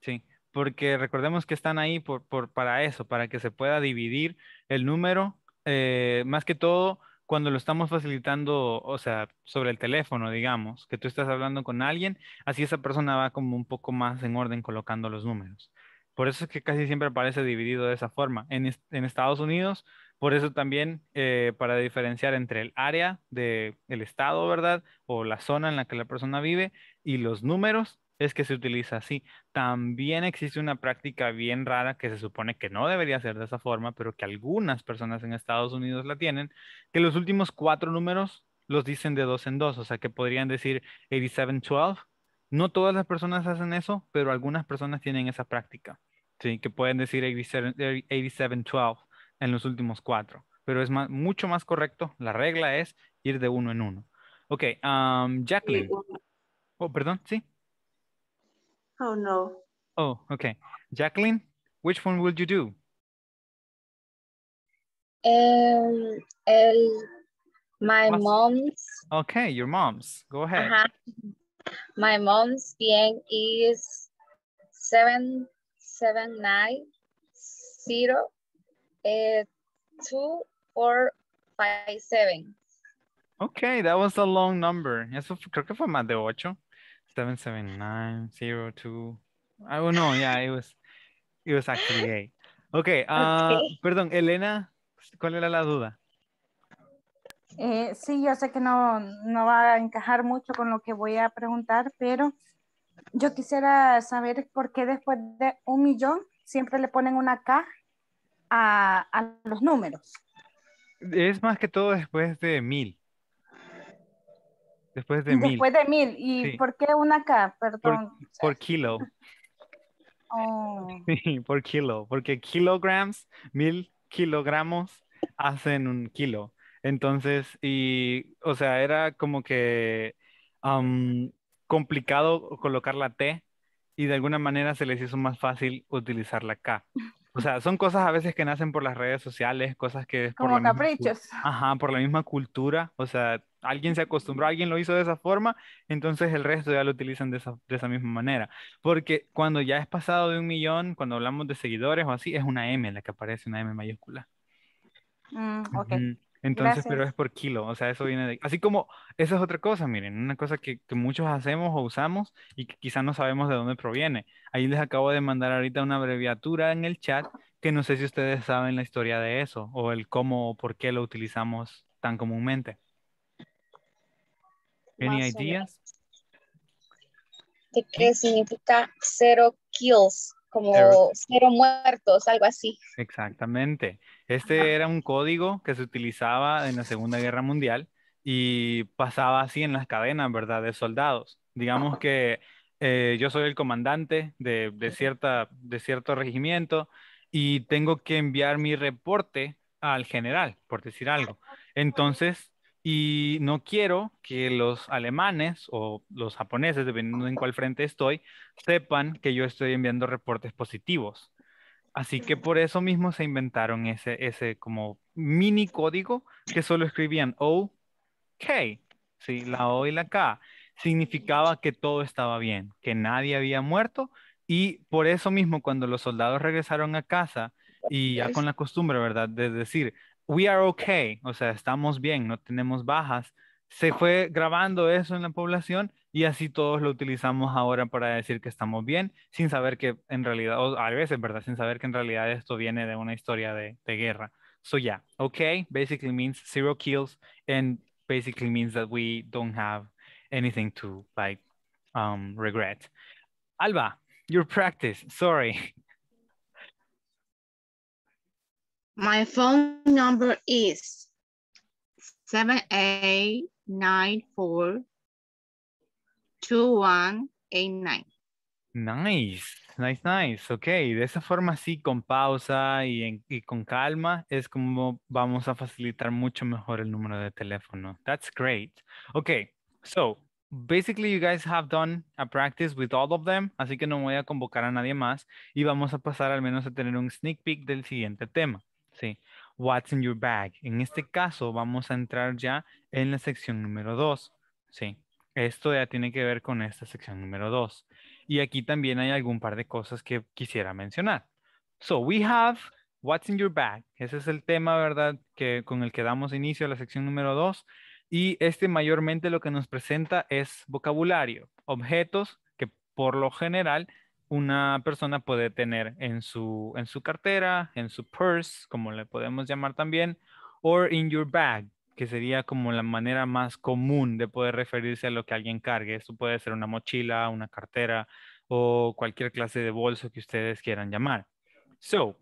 ¿sí? Porque recordemos que están ahí por, por para eso, para que se pueda dividir el número, eh, más que todo cuando lo estamos facilitando, o sea, sobre el teléfono, digamos, que tú estás hablando con alguien, así esa persona va como un poco más en orden colocando los números. Por eso es que casi siempre aparece dividido de esa forma. En, en Estados Unidos por eso también, eh, para diferenciar entre el área del el estado, ¿verdad? O la zona en la que la persona vive y los números, es que se utiliza así. También existe una práctica bien rara que se supone que no debería ser de esa forma, pero que algunas personas en Estados Unidos la tienen, que los últimos cuatro números los dicen de dos en dos, o sea que podrían decir 8712. No todas las personas hacen eso, pero algunas personas tienen esa práctica, ¿sí? que pueden decir 8712 en los últimos cuatro, pero es más, mucho más correcto. La regla es ir de uno en uno. Ok, um, Jacqueline. Oh, perdón, sí. Oh, no. Oh, ok. Jacqueline, which one would you do? Um, el, my mom's. Okay, your mom's. Go ahead. My mom's bien is seven seven nine zero eh, two, four, five, seven. Okay, that was a long number. Eso creo que fue más de ocho. Seven, seven, nine, zero, two. I don't know. Yeah, it was, it was actually eight. Okay, ah, perdón, Elena, ¿cuál era la duda? Eh, sí, yo sé que no, no va a encajar mucho con lo que voy a preguntar, pero yo quisiera saber por qué después de un millón siempre le ponen una K a, los números. Es más que todo después de mil. Después de mil. Después de mil. ¿Y por qué una K? Perdón. Por, kilo. Oh. por kilo. Porque kilograms, mil kilogramos hacen un kilo. Entonces, y, o sea, era como que complicado colocar la T y de alguna manera se les hizo más fácil utilizar la K. O sea, son cosas a veces que nacen por las redes sociales, cosas que... por Como caprichos. ajá, por la misma cultura. O sea, alguien se acostumbró, alguien lo hizo de esa forma, entonces el resto ya lo utilizan de esa, misma manera. Porque cuando ya es pasado de un millón, cuando hablamos de seguidores o así, es una M la que aparece, una M mayúscula. Mm, entonces, pero es por kilo, o sea, eso viene de... Así como, esa es otra cosa, miren, una cosa que, muchos hacemos o usamos y que quizá no sabemos de dónde proviene. Ahí les acabo de mandar ahorita una abreviatura en el chat que no sé si ustedes saben la historia de eso o el cómo o por qué lo utilizamos tan comúnmente. ¿Any ideas? qué significa cero kills? Como cero muertos, algo así. Exactamente. Este era un código que se utilizaba en la Segunda Guerra Mundial y pasaba así en las cadenas, ¿verdad?, de soldados. Digamos que eh, yo soy el comandante de, cierta, de cierto regimiento y tengo que enviar mi reporte al general, por decir algo. Entonces, y no quiero que los alemanes o los japoneses, dependiendo en cuál frente estoy, sepan que yo estoy enviando reportes positivos. Así que por eso mismo se inventaron ese, ese como mini código que solo escribían O, K, ¿sí? la O y la K. Significaba que todo estaba bien, que nadie había muerto y por eso mismo cuando los soldados regresaron a casa y ya con la costumbre, ¿verdad? De decir, we are OK, o sea, estamos bien, no tenemos bajas, se fue grabando eso en la población y así todos lo utilizamos ahora para decir que estamos bien, sin saber que en realidad, o a veces, ¿verdad? Sin saber que en realidad esto viene de una historia de, guerra. So yeah, okay basically means zero kills and basically means that we don't have anything to like um, regret. Alba, your practice, sorry. My phone number is 7894 2189. Nice, nice, nice. Ok, de esa forma sí, con pausa y, con calma, es como vamos a facilitar mucho mejor el número de teléfono. That's great. Ok, so basically you guys have done a practice with all of them, así que no voy a convocar a nadie más y vamos a pasar al menos a tener un sneak peek del siguiente tema. Sí, what's in your bag. En este caso vamos a entrar ya en la sección número 2. Sí. Esto ya tiene que ver con esta sección número 2. Y aquí también hay algún par de cosas que quisiera mencionar. So, we have what's in your bag. Ese es el tema, ¿verdad? Que, con el que damos inicio a la sección número 2. Y este mayormente lo que nos presenta es vocabulario, objetos que por lo general una persona puede tener en su, en su cartera, en su purse, como le podemos llamar también, or in your bag, que sería como la manera más común de poder referirse a lo que alguien cargue. Esto puede ser una mochila, una cartera o cualquier clase de bolso que ustedes quieran llamar. So,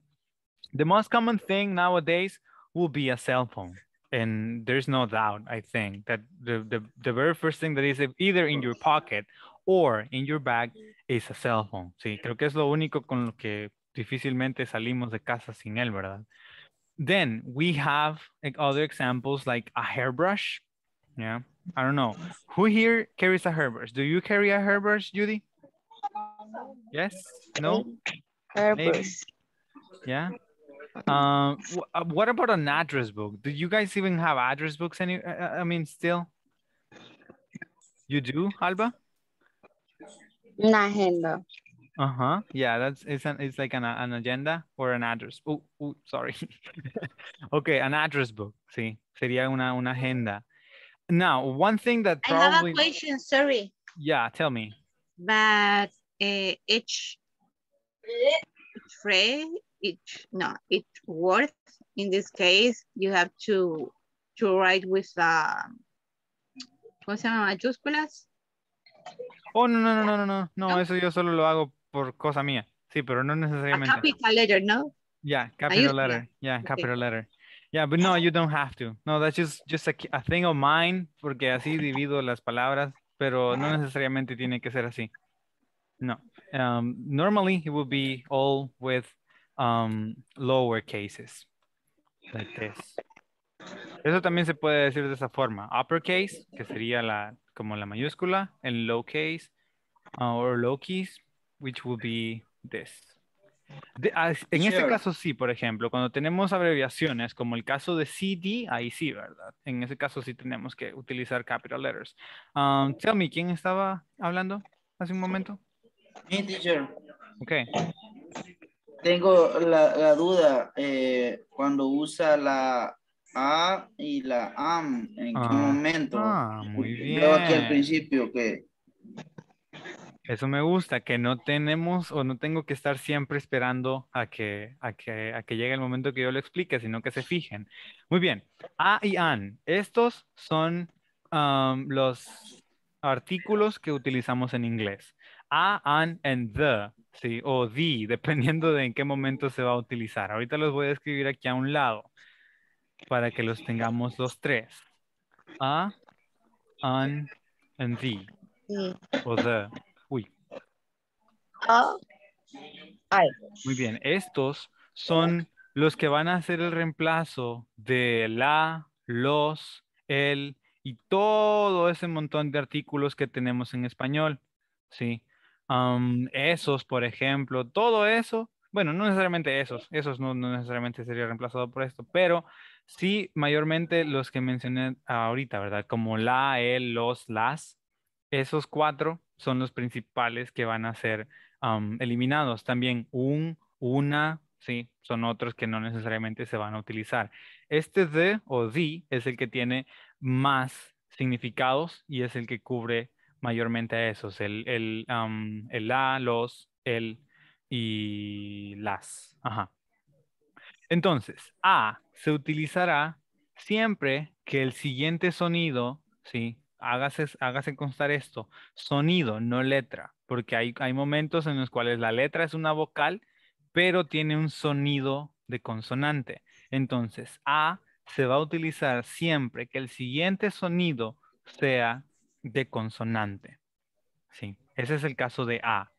the most common thing nowadays will be a cell phone. And there's no doubt, I think, that the, the, the very first thing that is either in your pocket or in your bag is a cell phone. Sí, creo que es lo único con lo que difícilmente salimos de casa sin él, ¿verdad? Then we have like other examples like a hairbrush. Yeah, I don't know. Who here carries a hairbrush? Do you carry a hairbrush, Judy? Yes? No? Hairbrush. Yeah? Um, uh, what about an address book? Do you guys even have address books? Any? Uh, uh, I mean, still? You do, Alba? Not uh-huh. Yeah, that's it's an it's like an an agenda or an address. Oh, oh sorry. okay, an address book. See, sí. sería una una agenda. Now, one thing that probably I have a question, sorry. Yeah, tell me. But uh, each phrase, each no, each word in this case, you have to to write with um ¿cómo se llama? Oh, no, no, no, no, no, no, no, eso yo solo lo hago por cosa mía. Sí, pero no necesariamente. capital letter, no? Yeah, capital letter. Yeah, capital letter. Yeah, but no, you don't have to. No, that's just, just a, thing of mine, porque así divido las palabras, pero no necesariamente tiene que ser así. No. Um, normally, it would be all with um, lower cases. Like this. Eso también se puede decir de esa forma. Uppercase, que sería la, como la mayúscula, en low case, uh, or low keys, which be this. Ah, en ese este caso sí, por ejemplo, cuando tenemos abreviaciones, como el caso de CD, ahí sí, ¿verdad? En ese caso sí tenemos que utilizar capital letters. Um, tell me, ¿quién estaba hablando hace un momento? Mi teacher. Ok. Tengo la, duda, eh, cuando usa la A y la AM, ¿en qué ah. momento? Ah, muy bien. Creo que al principio que... Eso me gusta, que no tenemos o no tengo que estar siempre esperando a que, a que, a que llegue el momento que yo lo explique, sino que se fijen. Muy bien, a y an. Estos son los artículos que utilizamos en inglés. A, an, and the, ¿sí? o the, dependiendo de en qué momento se va a utilizar. Ahorita los voy a escribir aquí a un lado para que los tengamos los tres. A, an, and the, o the. Muy bien, estos son los que van a hacer el reemplazo de la, los, el y todo ese montón de artículos que tenemos en español. ¿sí? Um, esos, por ejemplo, todo eso, bueno, no necesariamente esos, esos no, necesariamente sería reemplazado por esto, pero sí mayormente los que mencioné ahorita, ¿verdad? Como la, el, los, las, esos cuatro son los principales que van a ser eliminados. También un, una, sí, son otros que no necesariamente se van a utilizar. Este de o di es el que tiene más significados y es el que cubre mayormente a esos, el, el, la, los, el y las. Entonces, a se utilizará siempre que el siguiente sonido, ¿sí? Hágase, hágase constar esto, sonido, no letra porque hay, momentos en los cuales la letra es una vocal, pero tiene un sonido de consonante. Entonces, A se va a utilizar siempre que el siguiente sonido sea de consonante. Sí, ese es el caso de A.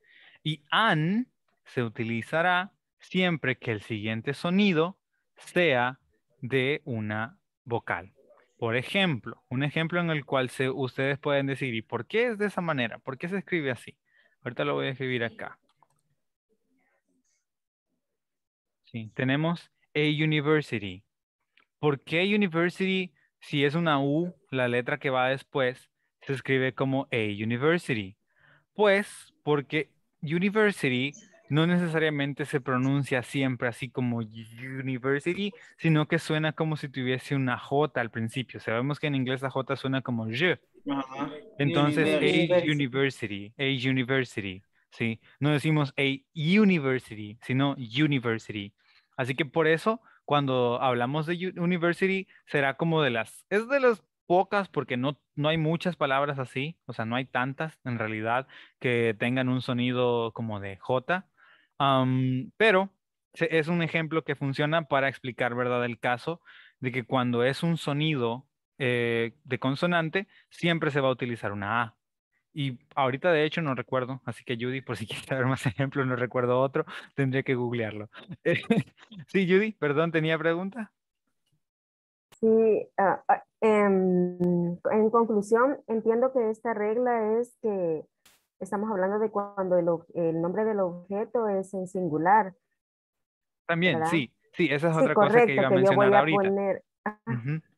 Y AN se utilizará siempre que el siguiente sonido sea de una vocal. Por ejemplo, un ejemplo en el cual ustedes pueden decir, ¿y por qué es de esa manera? ¿Por qué se escribe así? Ahorita lo voy a escribir acá. tenemos a university. ¿Por qué university, si es una U, la letra que va después, se escribe como a university? Pues porque university no necesariamente se pronuncia siempre así como university, sino que suena como si tuviese una J al principio. Sabemos que en inglés la J suena como J. Entonces, a university, a university, ¿sí? No decimos a university, sino university. Así que por eso, cuando hablamos de university, será como de las, es de las pocas porque no, no hay muchas palabras así, o sea, no hay tantas en realidad que tengan un sonido como de J, pero es un ejemplo que funciona para explicar, ¿verdad?, el caso de que cuando es un sonido eh, de consonante, siempre se va a utilizar una A. Y ahorita de hecho no recuerdo, así que Judy, por si quieres saber más ejemplos, no recuerdo otro, tendría que googlearlo. sí, Judy, perdón, tenía pregunta. Sí, ah, ah, em, en conclusión, entiendo que esta regla es que estamos hablando de cuando el, nombre del objeto es en singular. También, sí, sí, esa es otra cosa que iba a mencionar ahorita. Ah,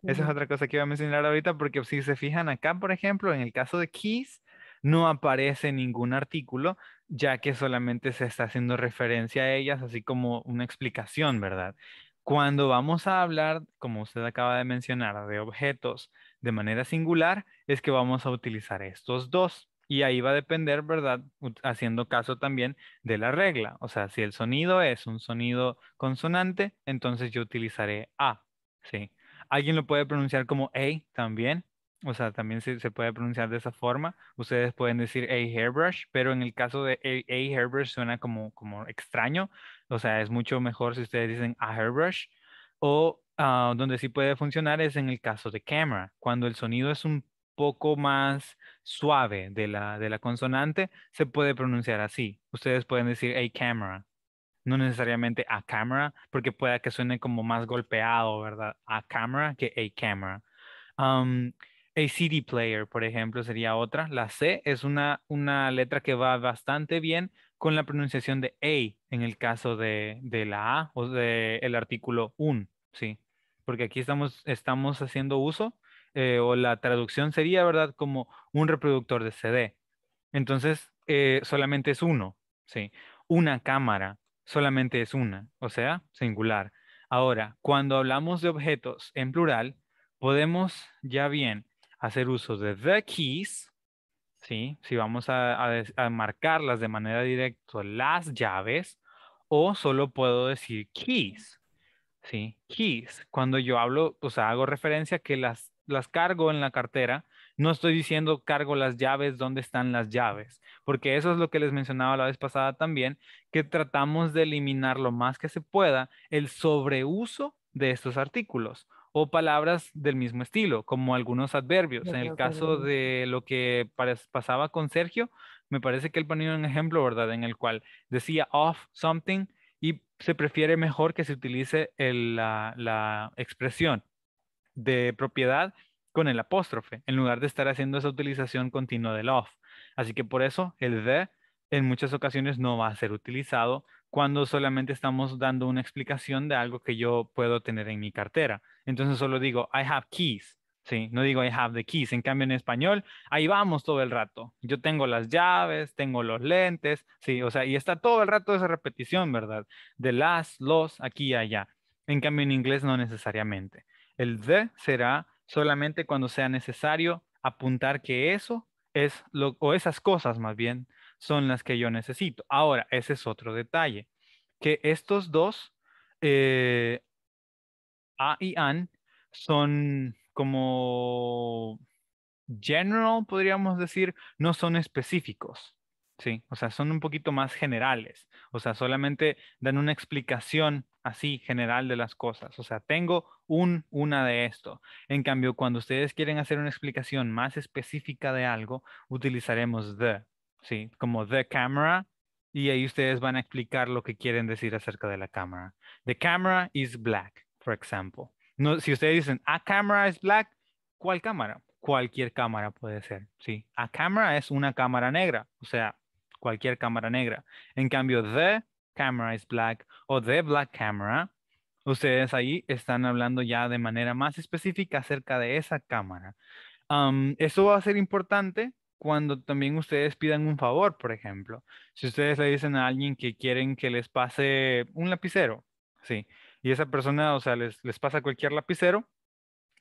Esa es otra cosa que iba a mencionar ahorita, porque si se fijan acá, por ejemplo, en el caso de Keys, no aparece ningún artículo, ya que solamente se está haciendo referencia a ellas, así como una explicación, ¿verdad? Cuando vamos a hablar, como usted acaba de mencionar, de objetos de manera singular, es que vamos a utilizar estos dos. Y ahí va a depender, ¿verdad? Haciendo caso también de la regla. O sea, si el sonido es un sonido consonante, entonces yo utilizaré A. Sí. Alguien lo puede pronunciar como A también. O sea, también se, puede pronunciar de esa forma. Ustedes pueden decir A hairbrush, pero en el caso de A, hairbrush suena como, extraño. O sea, es mucho mejor si ustedes dicen A hairbrush. O ah, donde sí puede funcionar es en el caso de camera. Cuando el sonido es un poco más suave de la, de la consonante, se puede pronunciar así. Ustedes pueden decir A camera no necesariamente a cámara, porque pueda que suene como más golpeado, ¿verdad? A cámara que a camera. a CD player, por ejemplo, sería otra. La C es una, letra que va bastante bien con la pronunciación de A en el caso de, la A o del el artículo un, ¿sí? Porque aquí estamos, estamos haciendo uso eh, o la traducción sería, ¿verdad? Como un reproductor de CD. Entonces, eh, solamente es uno, ¿sí? Una cámara, solamente es una, o sea, singular. Ahora, cuando hablamos de objetos en plural, podemos ya bien hacer uso de the keys, ¿sí? si vamos a, marcarlas de manera directa, las llaves, o solo puedo decir keys. ¿sí? Keys, cuando yo hablo, o sea, hago referencia que las, las cargo en la cartera, no estoy diciendo cargo las llaves, dónde están las llaves, porque eso es lo que les mencionaba la vez pasada también, que tratamos de eliminar lo más que se pueda el sobreuso de estos artículos o palabras del mismo estilo, como algunos adverbios. en el caso de lo que pasaba con Sergio, me parece que él ponía un ejemplo, ¿verdad? En el cual decía off something y se prefiere mejor que se utilice la expresión de propiedad con el apóstrofe, en lugar de estar haciendo esa utilización continua del off. Así que por eso el de, en muchas ocasiones no va a ser utilizado cuando solamente estamos dando una explicación de algo que yo puedo tener en mi cartera. Entonces solo digo, I have keys. Sí, no digo I have the keys. En cambio, en español, ahí vamos todo el rato. Yo tengo las llaves, tengo los lentes, sí, o sea, y está todo el rato esa repetición, ¿verdad? De las, los, aquí y allá. En cambio, en inglés no necesariamente. El de será solamente cuando sea necesario apuntar que eso es lo, o esas cosas más bien, son las que yo necesito. Ahora, ese es otro detalle, que estos dos, eh, A y AN, son como general, podríamos decir, no son específicos. ¿sí? O sea, son un poquito más generales, o sea, solamente dan una explicación así general de las cosas, o sea, tengo un, una de esto. En cambio, cuando ustedes quieren hacer una explicación más específica de algo, utilizaremos the, ¿sí? Como the camera, y ahí ustedes van a explicar lo que quieren decir acerca de la cámara. The camera is black, for example. No, si ustedes dicen, a ah, camera is black, ¿cuál cámara? Cualquier cámara puede ser, ¿sí? A camera es una cámara negra, o sea, cualquier cámara negra. En cambio, the camera is black o the black camera, ustedes ahí están hablando ya de manera más específica acerca de esa cámara. eso va a ser importante cuando también ustedes pidan un favor, por ejemplo. Si ustedes le dicen a alguien que quieren que les pase un lapicero, sí, y esa persona, o sea, les pasa cualquier lapicero,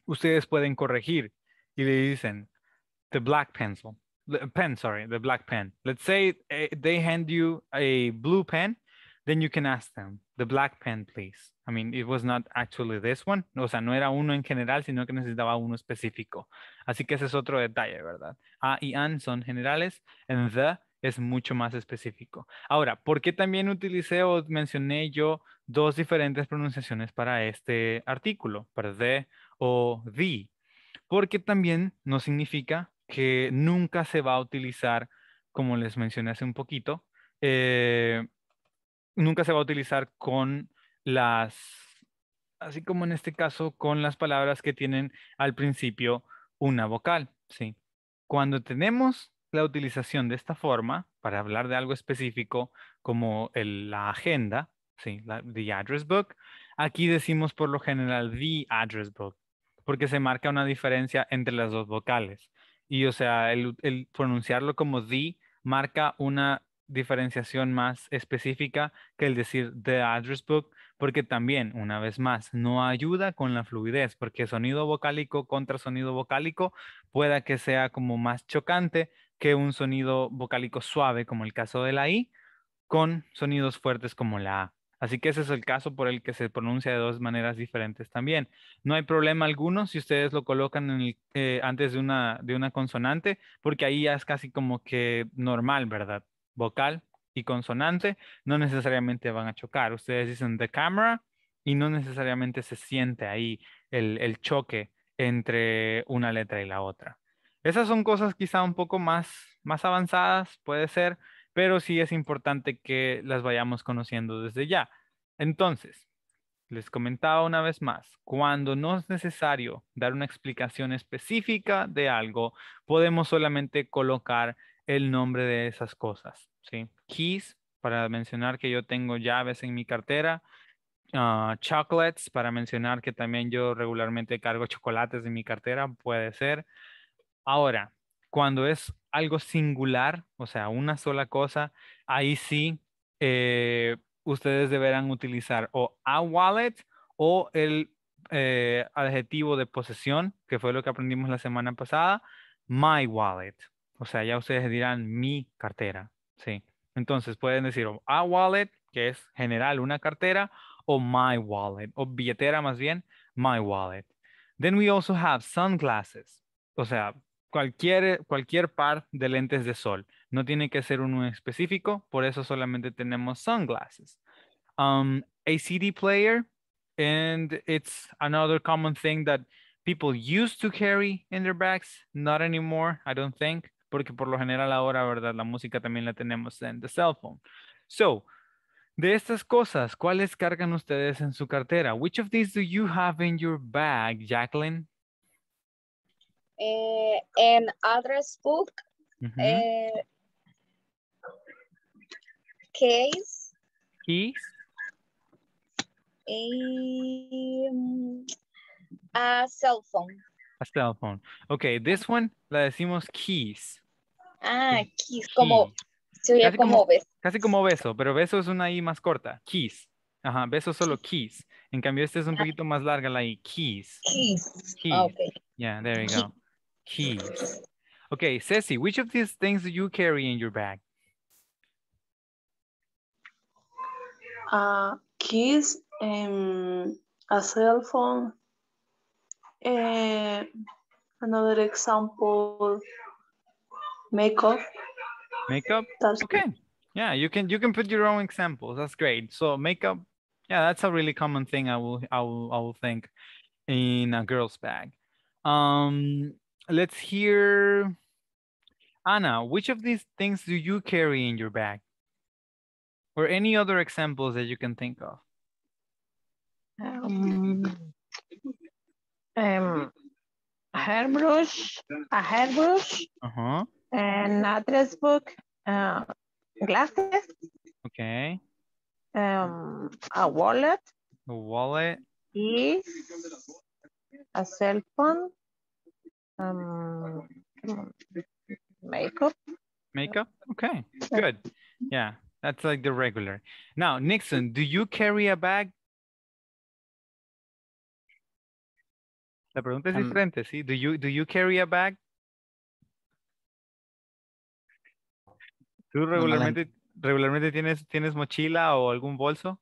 ustedes pueden corregir y le dicen the black pencil the pen, sorry, the black pen. Let's say eh, they hand you a blue pen, then you can ask them, the black pen, please. I mean, it was not actually this one. O sea, no era uno en general, sino que necesitaba uno específico. Así que ese es otro detalle, ¿verdad? A y an son generales, and the es mucho más específico. Ahora, ¿por qué también utilicé o mencioné yo dos diferentes pronunciaciones para este artículo, para the o the? Porque también no significa que nunca se va a utilizar, como les mencioné hace un poquito, eh, nunca se va a utilizar con las, así como en este caso, con las palabras que tienen al principio una vocal, ¿sí? Cuando tenemos la utilización de esta forma para hablar de algo específico como el, la agenda, ¿sí? the address book, aquí decimos por lo general the address book, porque se marca una diferencia entre las dos vocales. Y o sea, el, pronunciarlo como the marca una diferenciación más específica que el decir the address book, porque también, una vez más, no ayuda con la fluidez, porque sonido vocálico contra sonido vocálico pueda que sea como más chocante que un sonido vocálico suave, como el caso de la I, con sonidos fuertes como la A. Así que ese es el caso por el que se pronuncia de dos maneras diferentes también. No hay problema alguno si ustedes lo colocan eh, antes de una, consonante, porque ahí ya es casi como que normal, ¿verdad? Vocal y consonante no necesariamente van a chocar. Ustedes dicen the camera y no necesariamente se siente ahí el, el choque entre una letra y la otra. Esas son cosas quizá un poco más, más avanzadas, puede ser, pero sí es importante que las vayamos conociendo desde ya. Entonces, les comentaba una vez más, cuando no es necesario dar una explicación específica de algo, podemos solamente colocar el nombre de esas cosas, ¿sí? Keys, para mencionar que yo tengo llaves en mi cartera, ah, chocolates, para mencionar que también yo regularmente cargo chocolates en mi cartera, puede ser. Ahora, cuando es algo singular, o sea, una sola cosa, ahí sí eh, ustedes deberán utilizar o a wallet o el eh, adjetivo de posesión, que fue lo que aprendimos la semana pasada, my wallet. O sea, ya ustedes dirán mi cartera, ¿sí? Entonces pueden decir a wallet, que es general una cartera, o my wallet, o billetera más bien, my wallet. Then we also have sunglasses. O sea, cualquier, par de lentes de sol. No tiene que ser uno específico, por eso solamente tenemos sunglasses. Um, a CD player, and it's another common thing that people used to carry in their bags, not anymore, I don't think, porque por lo general ahora, ¿verdad? La música también la tenemos en the cell phone. So, de estas cosas, ¿cuáles cargan ustedes en su cartera? Which of these do you have in your bag, Jacqueline? eh, en address book eh, case keys y eh, mm, a cell phone a cell phone okay this one la decimos keys ah keys, como sería casi como, beso casi como beso pero beso es una i más corta keys Ajá, beso solo keys. En cambio, este es un ah. poquito más larga la I. Keys. Keys. keys. Ah, okay. Yeah, there you go. key. Okay, Ceci, which of these things do you carry in your bag? Uh, keys, um, a cell phone, uh, another example, makeup. Makeup? That's okay. Good. Yeah, you can you can put your own examples. That's great. So makeup, yeah, that's a really common thing I will I will I will think in a girl's bag. Um let's hear Anna. Which of these things do you carry in your bag? Or any other examples that you can think of? Um, um a hairbrush, a hairbrush, uh-huh. an address book, uh, glasses. Okay. Um, a wallet. A wallet. Keys. A cell phone um, makeup. Makeup? Okay, good. Yeah, that's like the regular. Now, Nixon, do you carry a bag? La pregunta es um, diferente, ¿sí? Do you, do you carry a bag? ¿Tú regularmente, regularmente tienes, tienes mochila o algún bolso?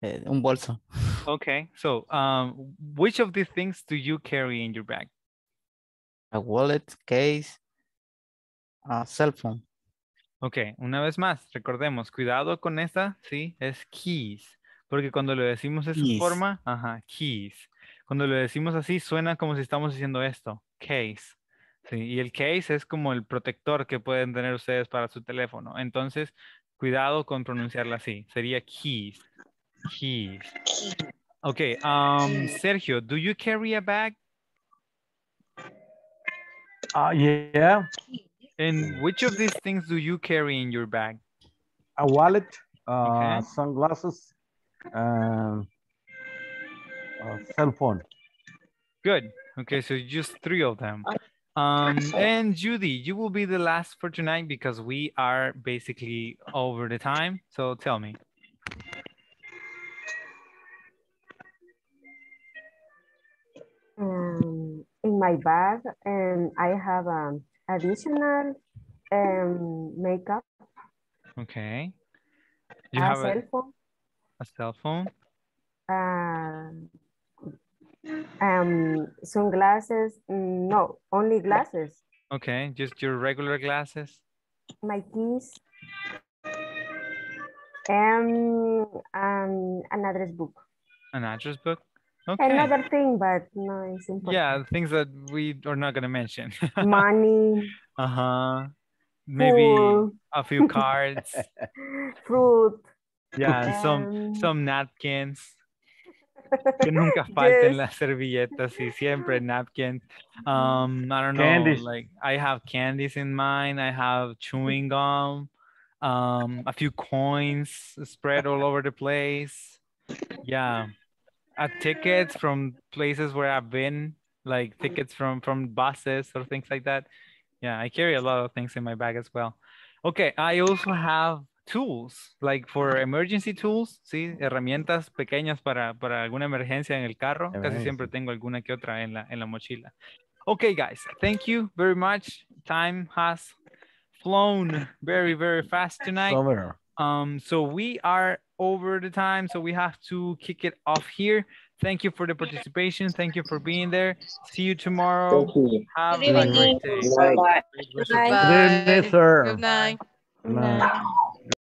Eh, un bolso. Okay, so um, which of these things do you carry in your bag? A wallet, case, a cell phone. Ok, una vez más, recordemos, cuidado con esta, sí, es keys. Porque cuando lo decimos de esa forma, ajá, keys. Cuando lo decimos así, suena como si estamos diciendo esto, case. Sí, y el case es como el protector que pueden tener ustedes para su teléfono. Entonces, cuidado con pronunciarla así. Sería keys. He. Okay, um, Sergio, do you carry a bag? Uh, yeah. And which of these things do you carry in your bag? A wallet, uh, okay. sunglasses, uh, cell phone. Good. Okay, so just three of them. Um, and Judy, you will be the last for tonight because we are basically over the time. So tell me. um, in my bag and I have um, additional um, makeup. Okay. You a have cell a, phone. A cell phone. Uh, um, sunglasses. No, only glasses. Okay, just your regular glasses. My keys. And um, um, an address book. An address book? Okay. Another thing, but no, it's important. Yeah, things that we are not gonna mention. Money. Uh huh. Maybe a few cards. Fruit. Yeah, um... some some napkins. que nunca falten yes. las servilletas y siempre napkins. Um, I don't know, candies. like I have candies in mine. I have chewing gum, um, a few coins spread all over the place. Yeah uh, tickets from places where I've been, like tickets from from buses or things like that. Yeah, I carry a lot of things in my bag as well. Okay, I also have tools, like for emergency tools, sí, herramientas pequeñas para, para alguna emergencia en el carro. Casi siempre tengo alguna que otra en la, en la mochila. Okay, guys, thank you very much. Time has flown very, very fast tonight. Summer. Um, so we are over the time, so we have to kick it off here. Thank you for the participation. Thank you for being there. See you tomorrow. You. Have Good a evening. great day. Bye. Bye. Bye. Good, night, sir. Good night. Good night. Good night.